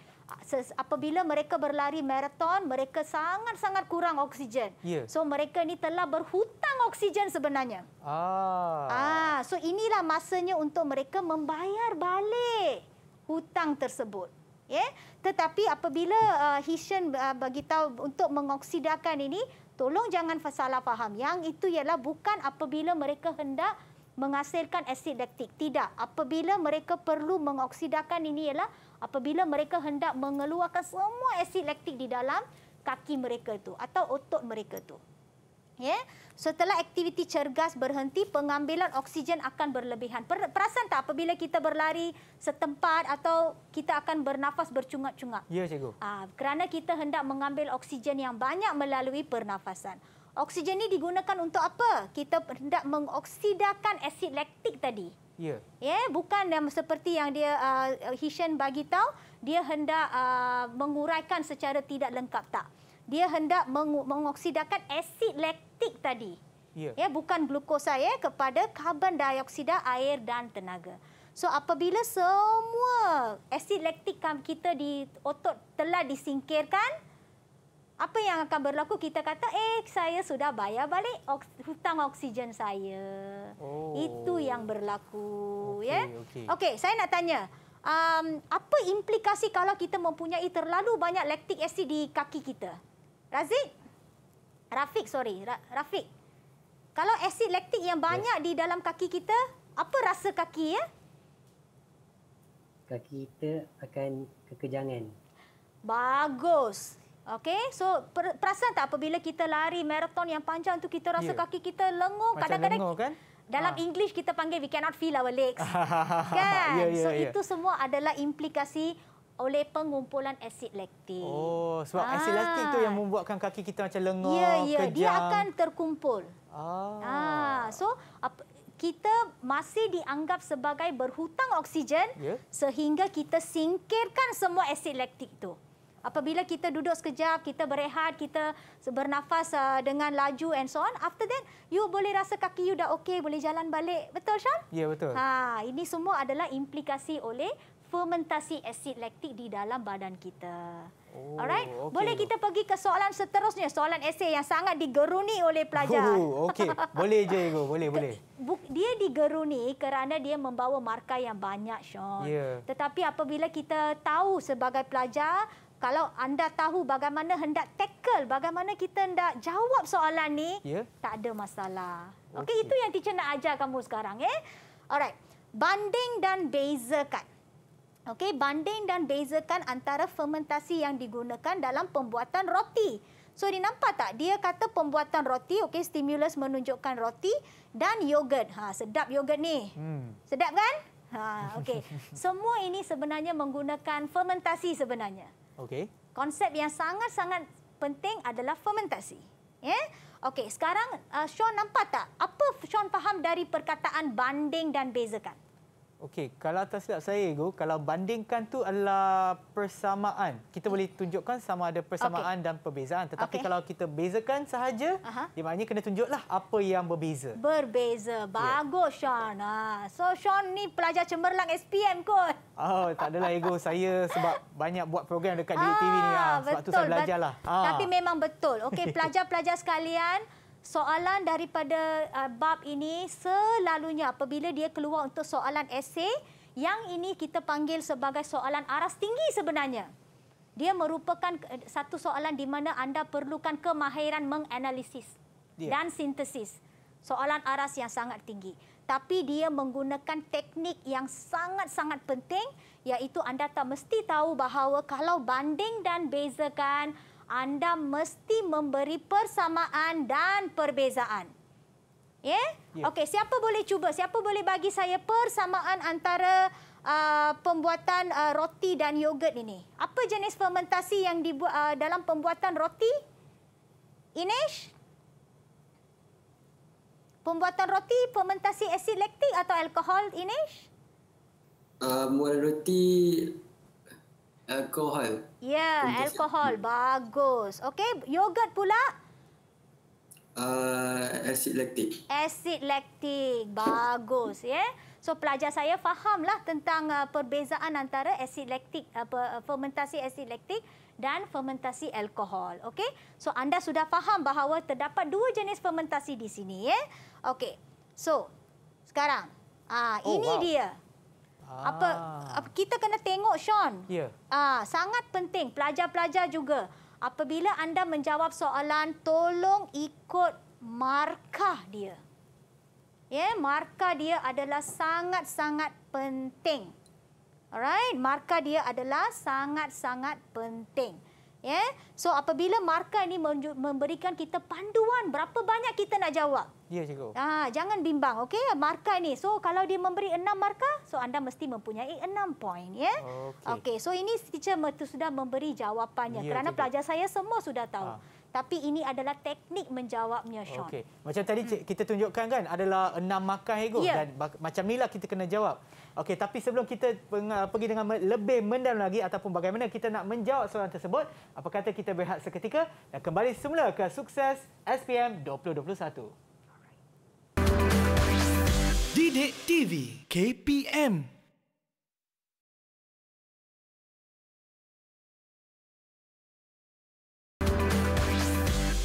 apabila mereka berlari maraton mereka sangat-sangat kurang oksigen. Yeah. So mereka ni telah berhutang oksigen sebenarnya. Ah. Ah, so inilah masanya untuk mereka membayar balik hutang tersebut. Ya. Yeah? Tetapi apabila uh, Hishan uh, bagi tahu untuk mengoksidakan ini, tolong jangan salah faham. Yang itu ialah bukan apabila mereka hendak menghasilkan asid laktik. Tidak. Apabila mereka perlu mengoksidakan ini ialah apabila mereka hendak mengeluarkan semua asid laktik di dalam kaki mereka tu atau otot mereka tu. Ya. Yeah? Setelah aktiviti cergas berhenti, pengambilan oksigen akan berlebihan. perasan tak apabila kita berlari setempat atau kita akan bernafas bercungap-cungap? Ya, cikgu. Ah, kerana kita hendak mengambil oksigen yang banyak melalui pernafasan. Oksigen ni digunakan untuk apa? Kita hendak mengoksidakan asid laktik tadi. Ya. Yeah. Yeah, bukan yang seperti yang dia uh, Hishan bagi tahu, dia hendak uh, menguraikan secara tidak lengkap tak. Dia hendak meng mengoksidakan asid laktik tadi. Ya. Yeah. Yeah, bukan glukosa ya yeah, kepada karbon dioksida, air dan tenaga. So apabila semua asid laktik kita di otot telah disingkirkan, apa yang akan berlaku kita kata eh saya sudah bayar balik hutang oksigen saya. Oh. Itu yang berlaku okay, ya. Okey okay, saya nak tanya um, apa implikasi kalau kita mempunyai terlalu banyak lactic acid di kaki kita? Razid? Rafiq sorry Ra- Rafiq. Kalau acid lactic yang banyak yes. di dalam kaki kita, apa rasa kaki ya? Kaki kita akan kekejangan. Bagus. Okey, so perasan tak apabila kita lari maraton yang panjang tu kita rasa yeah. kaki kita lenguh kadang-kadang kan? Dalam ha. English kita panggil we cannot feel our legs. Ya, kan? Yeah, yeah, so yeah. itu semua adalah implikasi oleh pengumpulan asid laktik. Oh, sebab ha. asid laktik itu yang ah. membuatkan kaki kita macam lenguh, yeah, yeah. kejam. dia akan terkumpul. Ah. Ha. So kita masih dianggap sebagai berhutang oksigen yeah. sehingga kita singkirkan semua asid laktik tu apabila kita duduk sekejap, kita berehat, kita bernafas uh, dengan laju and so on, after that, you boleh rasa kaki you dah okey, boleh jalan balik. Betul, Syam? Ya, yeah, betul. Ha, ini semua adalah implikasi oleh fermentasi asid laktik di dalam badan kita. Oh, Alright, okay. boleh kita pergi ke soalan seterusnya, soalan esei yang sangat digeruni oleh pelajar. Oh, okay, boleh je Ego, boleh, ke, boleh. Bu, dia digeruni kerana dia membawa markah yang banyak, Sean. Yeah. Ya. Tetapi apabila kita tahu sebagai pelajar, kalau anda tahu bagaimana hendak tackle, bagaimana kita hendak jawab soalan ni, yeah. tak ada masalah. Okey, okay, itu yang teacher nak ajar kamu sekarang, eh? Alright. Banding dan bezakan. Okey, banding dan bezakan antara fermentasi yang digunakan dalam pembuatan roti. So, di nampak tak? Dia kata pembuatan roti, okey, stimulus menunjukkan roti dan yogurt. Ha, sedap yogurt ni. Hmm. Sedap kan? Ha, okey. Semua ini sebenarnya menggunakan fermentasi sebenarnya. Okey. Konsep yang sangat-sangat penting adalah fermentasi. Ya. Yeah? Okey, sekarang uh, Sean nampak tak apa Sean faham dari perkataan banding dan bezakan? Okey, kalau tak silap saya, Go, kalau bandingkan tu adalah persamaan. Kita boleh tunjukkan sama ada persamaan okay. dan perbezaan. Tetapi okay. kalau kita bezakan sahaja, uh dia maknanya kena tunjuklah apa yang berbeza. Berbeza. Ya. Bagus, yeah. Sean. Ha, so, Sean ni pelajar cemerlang SPM kot. Oh, tak adalah, Ego. Saya sebab banyak buat program dekat ah, TV ni. Ha. Sebab ah, betul. tu saya belajarlah. Ha. Tapi ah. memang betul. Okey, pelajar-pelajar sekalian soalan daripada uh, bab ini selalunya apabila dia keluar untuk soalan esei yang ini kita panggil sebagai soalan aras tinggi sebenarnya. Dia merupakan eh, satu soalan di mana anda perlukan kemahiran menganalisis yeah. dan sintesis. Soalan aras yang sangat tinggi. Tapi dia menggunakan teknik yang sangat-sangat penting iaitu anda tak mesti tahu bahawa kalau banding dan bezakan anda mesti memberi persamaan dan perbezaan. Ya? Yeah? Yeah. Okey, siapa boleh cuba? Siapa boleh bagi saya persamaan antara uh, pembuatan uh, roti dan yogurt ini? Apa jenis fermentasi yang dibuat uh, dalam pembuatan roti? Inesh? Pembuatan roti fermentasi asid laktik atau alkohol, Inesh? Uh, Mual roti Alkohol. Ya, yeah, alkohol. Hmm. Bagus. Okey, yogurt pula? Uh, acid lactic. Acid lactic. Bagus, ya. Yeah? So, pelajar saya fahamlah tentang uh, perbezaan antara asid laktik, apa uh, uh, fermentasi asid laktik dan fermentasi alkohol. Okey? So, anda sudah faham bahawa terdapat dua jenis fermentasi di sini, ya. Yeah? Okey. So, sekarang. ah oh, ini wow. dia apa ah. apa kita kena tengok Sean. Ya. Yeah. Ah sangat penting pelajar-pelajar juga. Apabila anda menjawab soalan tolong ikut markah dia. Ya, yeah, markah dia adalah sangat-sangat penting. Alright, markah dia adalah sangat-sangat penting. Ya. So apabila markah ini memberikan kita panduan berapa banyak kita nak jawab. Ya cikgu. Ah, jangan bimbang okey markah ini. So kalau dia memberi enam markah, so anda mesti mempunyai enam poin ya. Okey. Okay. So ini teacher sudah memberi jawapannya ya, kerana cikgu. pelajar saya semua sudah tahu. Ha. Tapi ini adalah teknik menjawabnya, Sean. Okay. Macam tadi hmm. kita tunjukkan kan adalah enam markah, Ego. Yeah. Dan macam inilah kita kena jawab. Okey, tapi sebelum kita uh, pergi dengan lebih mendalam lagi ataupun bagaimana kita nak menjawab soalan tersebut, apa kata kita berehat seketika dan kembali semula ke sukses SPM 2021. Didik TV KPM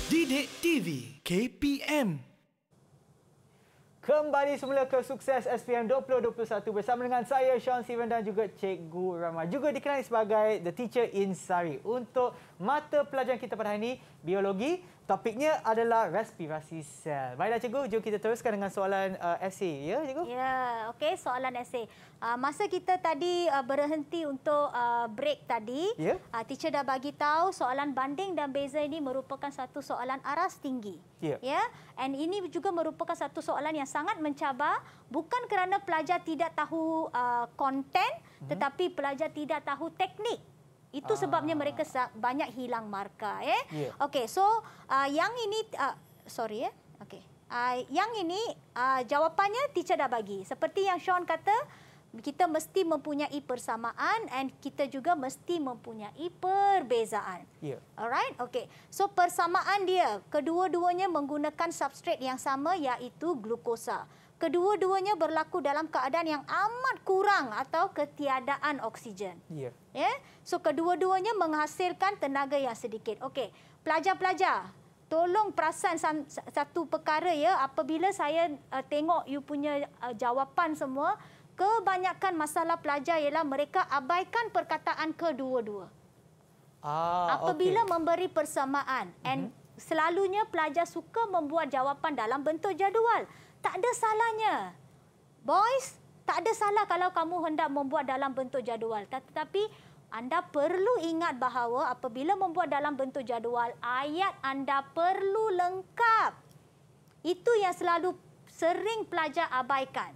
Didik TV KPM Kembali semula ke sukses SPM 2021 bersama dengan saya Sean Steven dan juga Cikgu Rama. Juga dikenali sebagai The Teacher in Sari. Untuk mata pelajaran kita pada hari ini, biologi. Topiknya adalah respirasi sel. Baiklah cikgu, jom kita teruskan dengan soalan uh, essay, ya cikgu? Ya, okay, soalan essay. Uh, masa kita tadi uh, berhenti untuk uh, break tadi, yeah. uh, teacher dah bagi tahu soalan banding dan beza ini merupakan satu soalan aras tinggi. Ya. Yeah. Yeah? And ini juga merupakan satu soalan yang sangat mencabar bukan kerana pelajar tidak tahu uh, konten, mm -hmm. tetapi pelajar tidak tahu teknik itu ah. sebabnya mereka banyak hilang markah. Eh? Yeah. Okey, so uh, yang ini... Uh, sorry, eh? okey. Uh, ah, yang ini uh, jawapannya teacher dah bagi. Seperti yang Sean kata, kita mesti mempunyai persamaan and kita juga mesti mempunyai perbezaan. Yeah. Alright, okey. So persamaan dia, kedua-duanya menggunakan substrat yang sama iaitu glukosa kedua-duanya berlaku dalam keadaan yang amat kurang atau ketiadaan oksigen. Ya. Yeah. Yeah? So kedua-duanya menghasilkan tenaga yang sedikit. Okey, pelajar-pelajar, tolong perasan satu perkara ya apabila saya uh, tengok you punya uh, jawapan semua, kebanyakan masalah pelajar ialah mereka abaikan perkataan kedua-dua. Ah, apabila okay. memberi persamaan and mm-hmm. selalunya pelajar suka membuat jawapan dalam bentuk jadual tak ada salahnya. Boys, tak ada salah kalau kamu hendak membuat dalam bentuk jadual. Tetapi anda perlu ingat bahawa apabila membuat dalam bentuk jadual, ayat anda perlu lengkap. Itu yang selalu sering pelajar abaikan.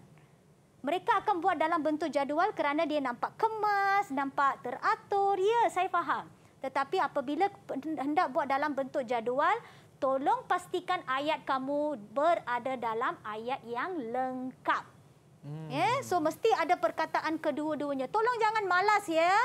Mereka akan buat dalam bentuk jadual kerana dia nampak kemas, nampak teratur. Ya, saya faham. Tetapi apabila hendak buat dalam bentuk jadual, tolong pastikan ayat kamu berada dalam ayat yang lengkap. Hmm. Yeah? So, mesti ada perkataan kedua-duanya. Tolong jangan malas ya. Yeah?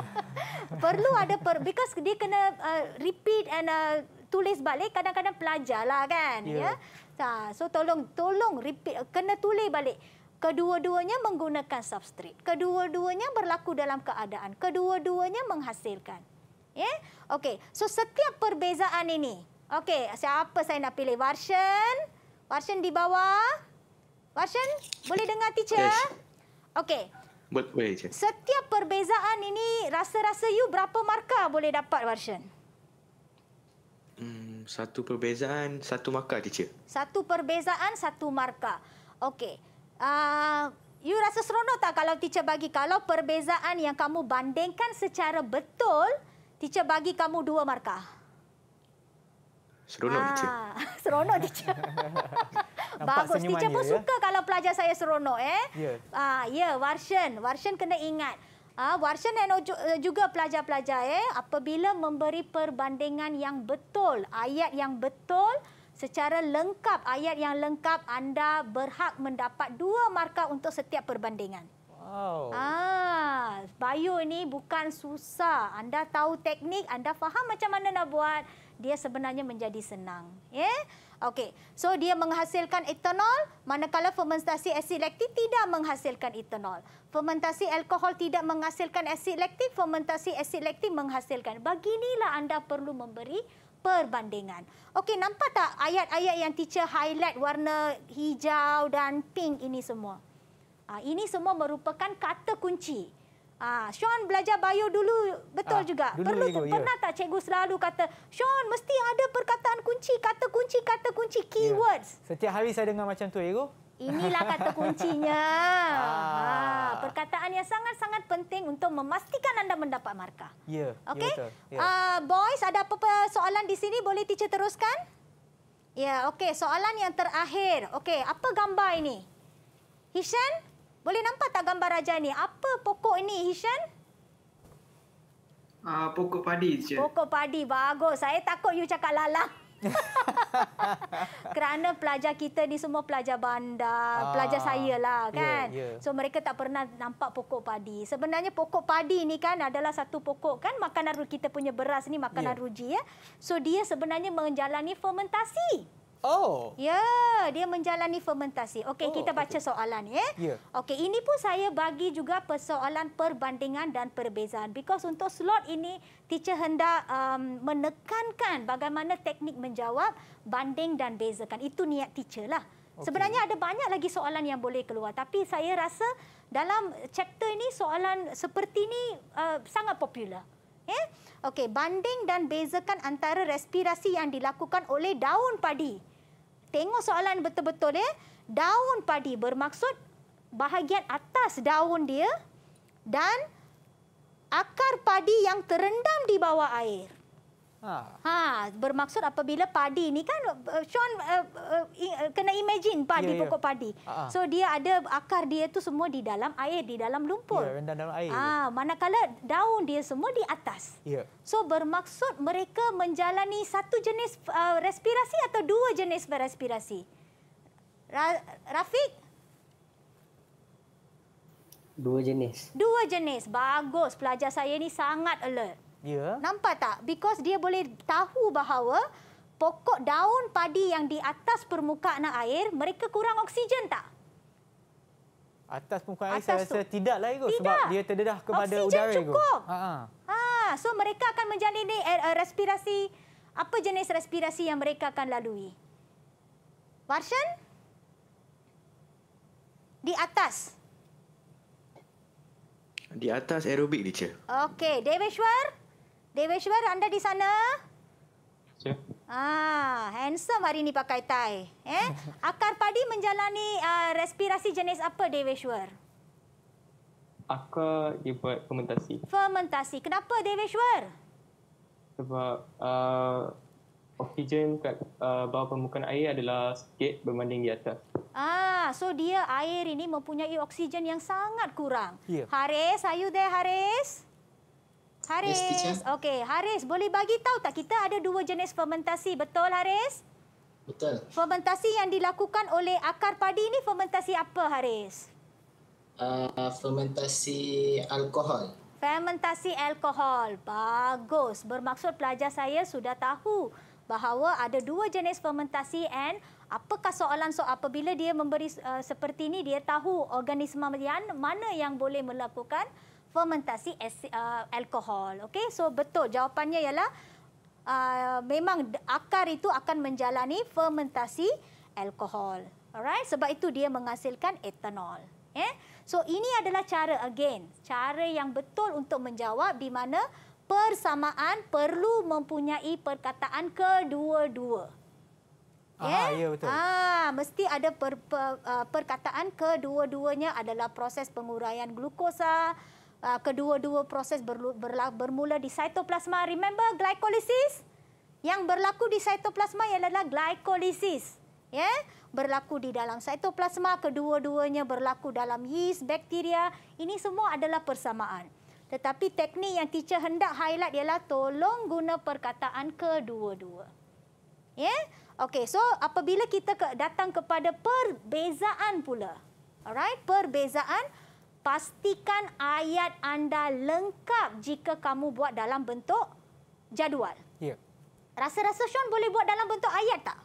Perlu ada, per, because dia kena uh, repeat and uh, tulis balik, kadang-kadang pelajar lah kan. Yeah. Yeah? Ha, so, tolong, tolong repeat, kena tulis balik. Kedua-duanya menggunakan substrate. Kedua-duanya berlaku dalam keadaan. Kedua-duanya menghasilkan. Ya. Yeah? Okey, so setiap perbezaan ini. Okey, siapa saya nak pilih? Varshan? Varshan di bawah? Varshan, boleh dengar teacher? Okey. Okay. Wait, teacher. Setiap perbezaan ini, rasa-rasa you berapa markah boleh dapat, Varshan? Hmm, satu perbezaan, satu markah, teacher. Satu perbezaan, satu markah. Okey. Uh, You rasa seronok tak kalau teacher bagi? Kalau perbezaan yang kamu bandingkan secara betul, teacher bagi kamu dua markah. Seronok, ah, teacher. Seronok, teacher. Bagus. Teacher pun ya? suka kalau pelajar saya seronok. eh. Ya, ah, ya Warshen. Warshen kena ingat. Ah, Warshen dan eh, juga pelajar-pelajar. eh. Apabila memberi perbandingan yang betul, ayat yang betul, secara lengkap, ayat yang lengkap, anda berhak mendapat dua markah untuk setiap perbandingan. Wow. Ah, bio ni bukan susah. Anda tahu teknik, anda faham macam mana nak buat, dia sebenarnya menjadi senang. Ya? Yeah? Okey. So dia menghasilkan etanol manakala fermentasi asid laktik tidak menghasilkan etanol. Fermentasi alkohol tidak menghasilkan asid laktik, fermentasi asid laktik menghasilkan. Beginilah anda perlu memberi perbandingan. Okey, nampak tak ayat-ayat yang teacher highlight warna hijau dan pink ini semua? Ha, ini semua merupakan kata kunci. Ha, Sean belajar bio dulu betul ha, juga. Dulu Perlu dulu, ya. pernah ya. tak cikgu selalu kata, Sean mesti ada perkataan kunci, kata kunci, kata kunci, ya. keywords. Ya. Setiap hari saya dengar macam tu, ego. Ya, Inilah kata kuncinya. Ha, perkataan yang sangat-sangat penting untuk memastikan anda mendapat markah. Ya, okay? ya betul. Uh, boys, ada apa-apa soalan di sini? Boleh teacher teruskan? Ya, okey. Soalan yang terakhir. Okey, apa gambar ini? Hishan, boleh nampak tak gambar raja ni? Apa pokok ini Hishan? Ah, uh, pokok padi je. Pokok padi bagus. Saya takut you cakap lalang. Kerana pelajar kita ni semua pelajar bandar, ah, pelajar saya lah ya, kan. Yeah, yeah. So mereka tak pernah nampak pokok padi. Sebenarnya pokok padi ni kan adalah satu pokok kan makanan kita punya beras ni makanan yeah. ruji ya. So dia sebenarnya menjalani fermentasi. Oh. Ya, dia menjalani fermentasi. Okey, oh, kita baca okay. soalan ya. Yeah. Okey, ini pun saya bagi juga persoalan perbandingan dan perbezaan because untuk slot ini teacher hendak um, menekankan bagaimana teknik menjawab banding dan bezakan. Itu niat teacher lah. Okay. Sebenarnya ada banyak lagi soalan yang boleh keluar tapi saya rasa dalam chapter ini soalan seperti ini uh, sangat popular. Eh? Okey, banding dan bezakan antara respirasi yang dilakukan oleh daun padi tengok soalan betul-betul ya. Daun padi bermaksud bahagian atas daun dia dan akar padi yang terendam di bawah air. Ha. ha, bermaksud apabila padi ni kan uh, Sean uh, uh, uh, kena imagine padi yeah, yeah. pokok padi. Ha, ha. So dia ada akar dia tu semua di dalam air, di dalam lumpur. Ya, yeah, dalam air. Ha, manakala daun dia semua di atas. Ya. Yeah. So bermaksud mereka menjalani satu jenis uh, respirasi atau dua jenis berespirasi. Ra Rafiq Dua jenis. Dua jenis. Bagus. Pelajar saya ni sangat alert. Yeah. Nampak tak? Because dia boleh tahu bahawa pokok daun padi yang di atas permukaan air, mereka kurang oksigen tak? Atas permukaan air, saya rasa tidak lah itu. Sebab dia terdedah kepada oksigen udara itu. Oksigen cukup. Ha -ha. Ha, so mereka akan menjalani eh, eh, respirasi. Apa jenis respirasi yang mereka akan lalui? Warshan? Di atas. Di atas aerobik, Teacher. Okey. Devishwar? Devishwar? Deveshwar, anda di sana? Ya. Ah, handsome hari ini pakai tie. Eh? Akar padi menjalani uh, respirasi jenis apa, Deveshwar? Akar dia buat fermentasi. Fermentasi. Kenapa, Deveshwar? Sebab uh, oksigen kat uh, bawah permukaan air adalah sikit berbanding di atas. Ah, so dia air ini mempunyai oksigen yang sangat kurang. Ya. Haris, are deh, Haris? Haris. Yes, Okey, Haris boleh bagi tahu tak kita ada dua jenis fermentasi, betul Haris? Betul. Fermentasi yang dilakukan oleh akar padi ini fermentasi apa Haris? Uh, fermentasi alkohol. Fermentasi alkohol. Bagus. Bermaksud pelajar saya sudah tahu bahawa ada dua jenis fermentasi Dan apakah soalan so apabila dia memberi uh, seperti ini dia tahu organisma yang mana yang boleh melakukan fermentasi fermentasi uh, alkohol. Okey, so betul jawapannya ialah uh, memang akar itu akan menjalani fermentasi alkohol. Alright, sebab itu dia menghasilkan etanol. Yeah? So ini adalah cara again, cara yang betul untuk menjawab di mana persamaan perlu mempunyai perkataan kedua-dua. Yeah? Ah, eh? ya betul. Ah, mesti ada per, per, uh, perkataan kedua-duanya adalah proses penguraian glukosa Ah, kedua-dua proses bermula di sitoplasma. Remember glycolysis? Yang berlaku di cytoplasma ialah glycolysis. Ya, yeah? berlaku di dalam cytoplasma, kedua-duanya berlaku dalam yeast, bakteria. Ini semua adalah persamaan. Tetapi teknik yang teacher hendak highlight ialah tolong guna perkataan kedua-dua. Ya? Yeah? Okey, so apabila kita datang kepada perbezaan pula. Alright, perbezaan pastikan ayat anda lengkap jika kamu buat dalam bentuk jadual. Ya. Rasa-rasa Sean boleh buat dalam bentuk ayat tak?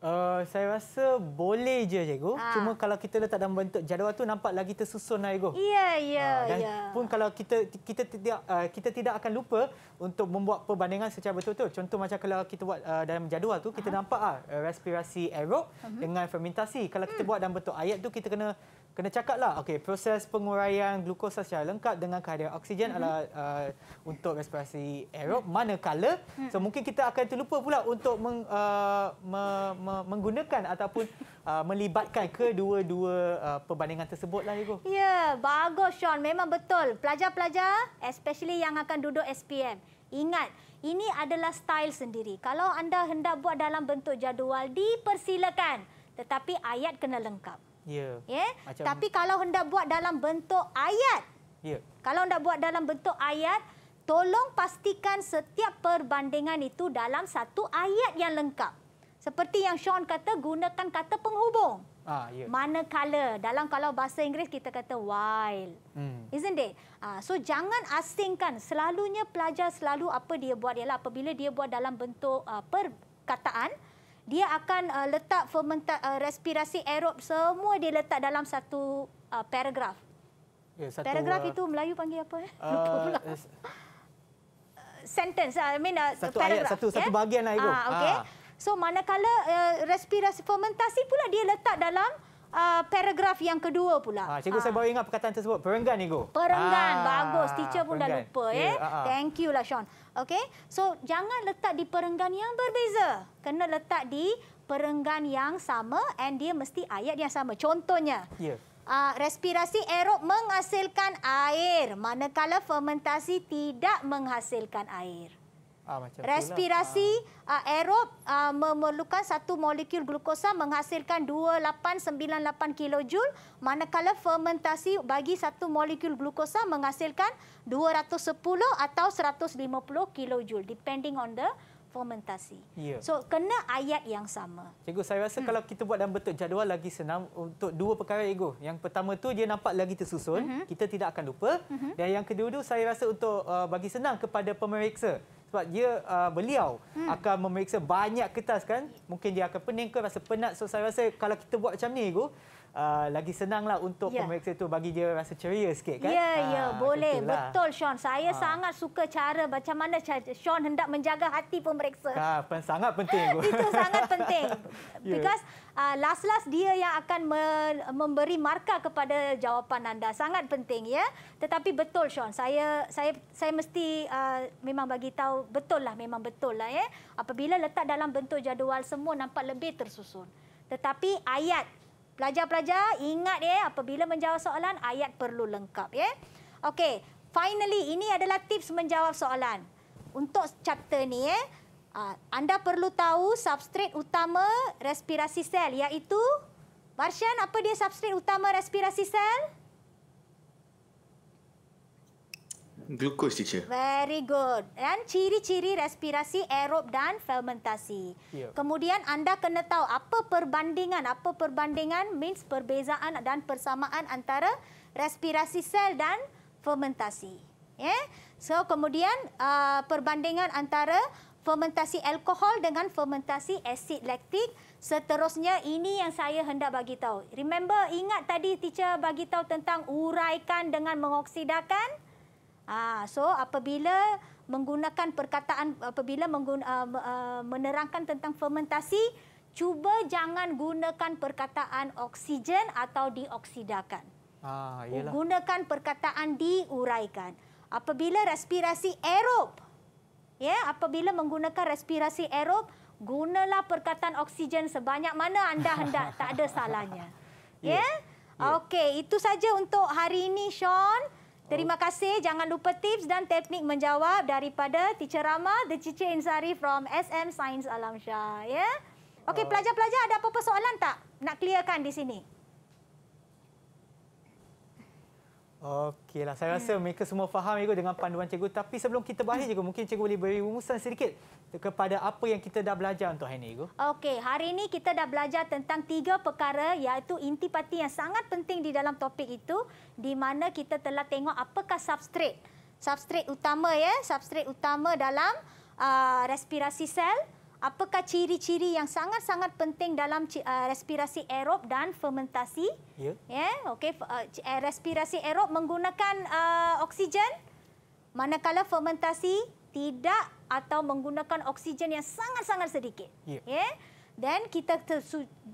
Uh, saya rasa boleh je cikgu. Ha. Cuma kalau kita letak dalam bentuk jadual tu nampak lagi tersusun lah cikgu. Ya, ya, uh, dan ya. Pun kalau kita kita tidak uh, kita tidak akan lupa untuk membuat perbandingan secara betul-betul. Contoh macam kalau kita buat uh, dalam jadual tu kita ha. nampak uh, respirasi aerob uh mhm. -huh. dengan fermentasi. Kalau kita hmm. buat dalam bentuk ayat tu kita kena kena cakap lah, okay, proses penguraian glukosa secara lengkap dengan kehadiran oksigen mm -hmm. adalah uh, untuk respirasi aerob, manakala. Mm -hmm. So mungkin kita akan terlupa pula untuk meng, uh, me, me, menggunakan ataupun uh, melibatkan kedua-dua uh, perbandingan tersebut lah, Ego. Ya, yeah, bagus Sean. Memang betul. Pelajar-pelajar, especially yang akan duduk SPM, ingat, ini adalah style sendiri. Kalau anda hendak buat dalam bentuk jadual, dipersilakan. Tetapi ayat kena lengkap. Yeah. Yeah? Tapi kalau hendak buat dalam bentuk ayat, yeah. kalau hendak buat dalam bentuk ayat, tolong pastikan setiap perbandingan itu dalam satu ayat yang lengkap. Seperti yang Sean kata, gunakan kata penghubung. Ah, yeah. Manakala, dalam kalau bahasa Inggeris kita kata while. Mm. Isn't it? Ah, so, jangan asingkan. Selalunya pelajar selalu apa dia buat ialah apabila dia buat dalam bentuk uh, perkataan, mm dia akan uh, letak fermenta- uh, respirasi aerob semua dia letak dalam satu uh, paragraf. Yeah, paragraf uh, itu Melayu panggil apa? Eh? Uh, uh, Sentence, uh, I mean uh, satu paragraf. Ayat, satu, yeah? satu eh? bahagian lah itu. Uh, okay. uh. So manakala uh, respirasi fermentasi pula dia letak dalam uh, paragraf yang kedua pula. Ha, cikgu ha. saya baru ingat perkataan tersebut. Perenggan, Cikgu. Perenggan. Ha. Bagus. Teacher pun perenggan. dah lupa. Yeah. Eh. Ha. Thank you lah, Sean. Okay. So, jangan letak di perenggan yang berbeza. Kena letak di perenggan yang sama and dia mesti ayat yang sama. Contohnya, yeah. Ya. uh, respirasi aerob menghasilkan air manakala fermentasi tidak menghasilkan air. Ah, macam lah. respirasi itulah. Ah, aerob ah, memerlukan satu molekul glukosa menghasilkan 2898 kilojul manakala fermentasi bagi satu molekul glukosa menghasilkan 210 atau 150 kilojul depending on the fermentasi. Yeah. So kena ayat yang sama. Cikgu saya rasa hmm. kalau kita buat dalam bentuk jadual lagi senang untuk dua perkara ego. Yang pertama tu dia nampak lagi tersusun, mm-hmm. kita tidak akan lupa. Mm-hmm. Dan yang kedua tu saya rasa untuk uh, bagi senang kepada pemeriksa sebab dia uh, beliau hmm. akan memeriksa banyak kertas kan mungkin dia akan pening ke rasa penat so saya rasa kalau kita buat macam ni guru uh, lagi senanglah untuk yeah. pemeriksa itu bagi dia rasa ceria sikit kan? Ya, yeah, ya, ha, yeah, boleh. Itulah. Betul, Sean. Saya ha. sangat suka cara macam mana Sean hendak menjaga hati pemeriksa. Ha, pen, sangat penting. itu sangat penting. yeah. Because uh, last-last uh, dia yang akan me memberi markah kepada jawapan anda. Sangat penting, ya. Tetapi betul, Sean. Saya saya saya mesti uh, memang bagi tahu betul lah, memang betul lah. Ya. Apabila letak dalam bentuk jadual, semua nampak lebih tersusun. Tetapi ayat Pelajar-pelajar ingat ya apabila menjawab soalan ayat perlu lengkap ya. Okey, finally ini adalah tips menjawab soalan. Untuk chapter ni ya, anda perlu tahu substrate utama respirasi sel iaitu Marsian apa dia substrate utama respirasi sel? Glukos, teacher. Very good. Dan ciri-ciri respirasi aerob dan fermentasi. Yeah. Kemudian anda kena tahu apa perbandingan, apa perbandingan means perbezaan dan persamaan antara respirasi sel dan fermentasi. Yeah. So kemudian uh, perbandingan antara fermentasi alkohol dengan fermentasi asid laktik. Seterusnya ini yang saya hendak bagi tahu. Remember ingat tadi teacher bagi tahu tentang uraikan dengan mengoksidakan? Ah, so apabila menggunakan perkataan apabila mengguna, uh, uh, ah, menerangkan tentang fermentasi, cuba jangan gunakan perkataan oksigen atau dioksidakan. Ah, iyalah. Gunakan perkataan diuraikan. Apabila respirasi aerob, ya, apabila menggunakan respirasi aerob, gunalah perkataan oksigen sebanyak mana anda hendak, tak ada salahnya. Ya? Yeah? Yeah. Okey, itu saja untuk hari ini, Sean. Terima oh. kasih. Jangan lupa tips dan teknik menjawab daripada Teacher Rama, The Cici Insari from SM Science Alam Syah. Ya? Okey, oh. pelajar-pelajar ada apa-apa soalan tak nak clearkan di sini? Okey lah, saya hmm. rasa hmm. mereka semua faham juga dengan panduan cikgu. Tapi sebelum kita berakhir juga, mungkin cikgu boleh beri rumusan sedikit kepada apa yang kita dah belajar untuk hari ini. Okey, hari ini kita dah belajar tentang tiga perkara iaitu intipati yang sangat penting di dalam topik itu di mana kita telah tengok apakah substrate. Substrate utama ya, substrate utama dalam uh, respirasi sel apakah ciri-ciri yang sangat-sangat penting dalam uh, respirasi aerob dan fermentasi? Ya. Yeah. Okey, uh, uh, respirasi aerob menggunakan oksigen manakala fermentasi tidak atau menggunakan oksigen yang sangat-sangat sedikit. Ya. Yeah. Yeah. Dan kita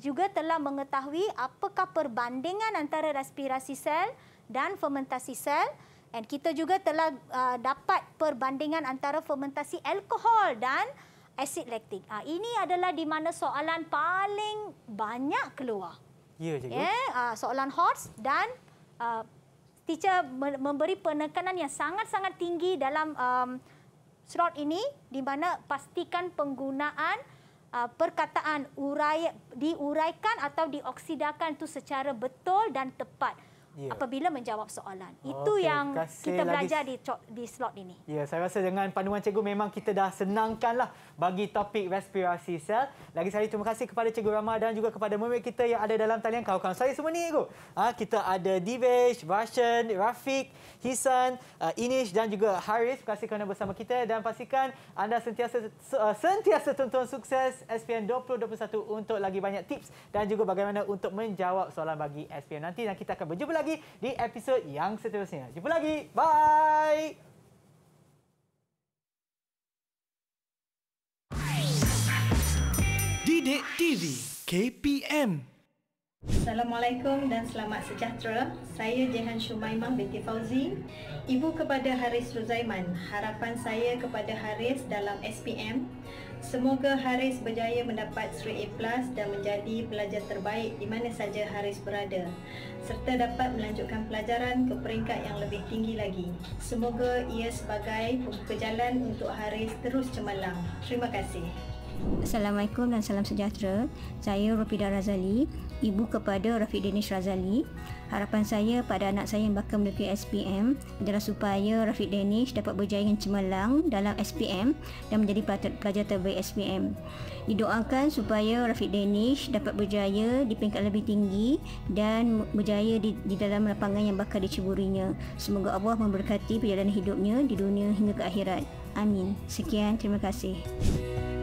juga telah mengetahui apakah perbandingan antara respirasi sel dan fermentasi sel dan kita juga telah uh, dapat perbandingan antara fermentasi alkohol dan asid laktik. Ha, ah, ini adalah di mana soalan paling banyak keluar. Ya, cikgu. Yeah, ya, soalan HOTS dan uh, teacher memberi penekanan yang sangat-sangat tinggi dalam um, slot ini di mana pastikan penggunaan uh, perkataan urai, diuraikan atau dioksidakan itu secara betul dan tepat yeah. apabila menjawab soalan. Okay. Itu yang kita belajar di, di slot ini. Ya, yeah, saya rasa dengan panduan cikgu memang kita dah senangkanlah bagi topik respirasi sel. Lagi sekali terima kasih kepada cikgu Rama dan juga kepada murid kita yang ada dalam talian kawan-kawan saya semua ni cikgu. Ha, kita ada Divesh, Rashan, Rafiq, Hisan, uh, Inish dan juga Haris. Terima kasih kerana bersama kita dan pastikan anda sentiasa uh, sentiasa tonton sukses SPM 2021 untuk lagi banyak tips dan juga bagaimana untuk menjawab soalan bagi SPM nanti dan kita akan berjumpa lagi lagi di episod yang seterusnya. Jumpa lagi. Bye. Didik TV KPM Assalamualaikum dan selamat sejahtera. Saya Jehan Shumaimah binti Fauzi, ibu kepada Haris Ruzaiman. Harapan saya kepada Haris dalam SPM, Semoga Haris berjaya mendapat 3A+ dan menjadi pelajar terbaik di mana saja Haris berada serta dapat melanjutkan pelajaran ke peringkat yang lebih tinggi lagi. Semoga ia sebagai pembuka jalan untuk Haris terus cemerlang. Terima kasih. Assalamualaikum dan salam sejahtera. Saya Rupida Razali, ibu kepada Rafiq Danish Razali. Harapan saya pada anak saya yang bakal menepi SPM adalah supaya Rafiq Danish dapat berjaya dengan cemerlang dalam SPM dan menjadi pelajar terbaik SPM. Didoakan supaya Rafiq Danish dapat berjaya di peringkat lebih tinggi dan berjaya di, di dalam lapangan yang bakal diceburinya. Semoga Allah memberkati perjalanan hidupnya di dunia hingga ke akhirat. Amin. Sekian, terima kasih.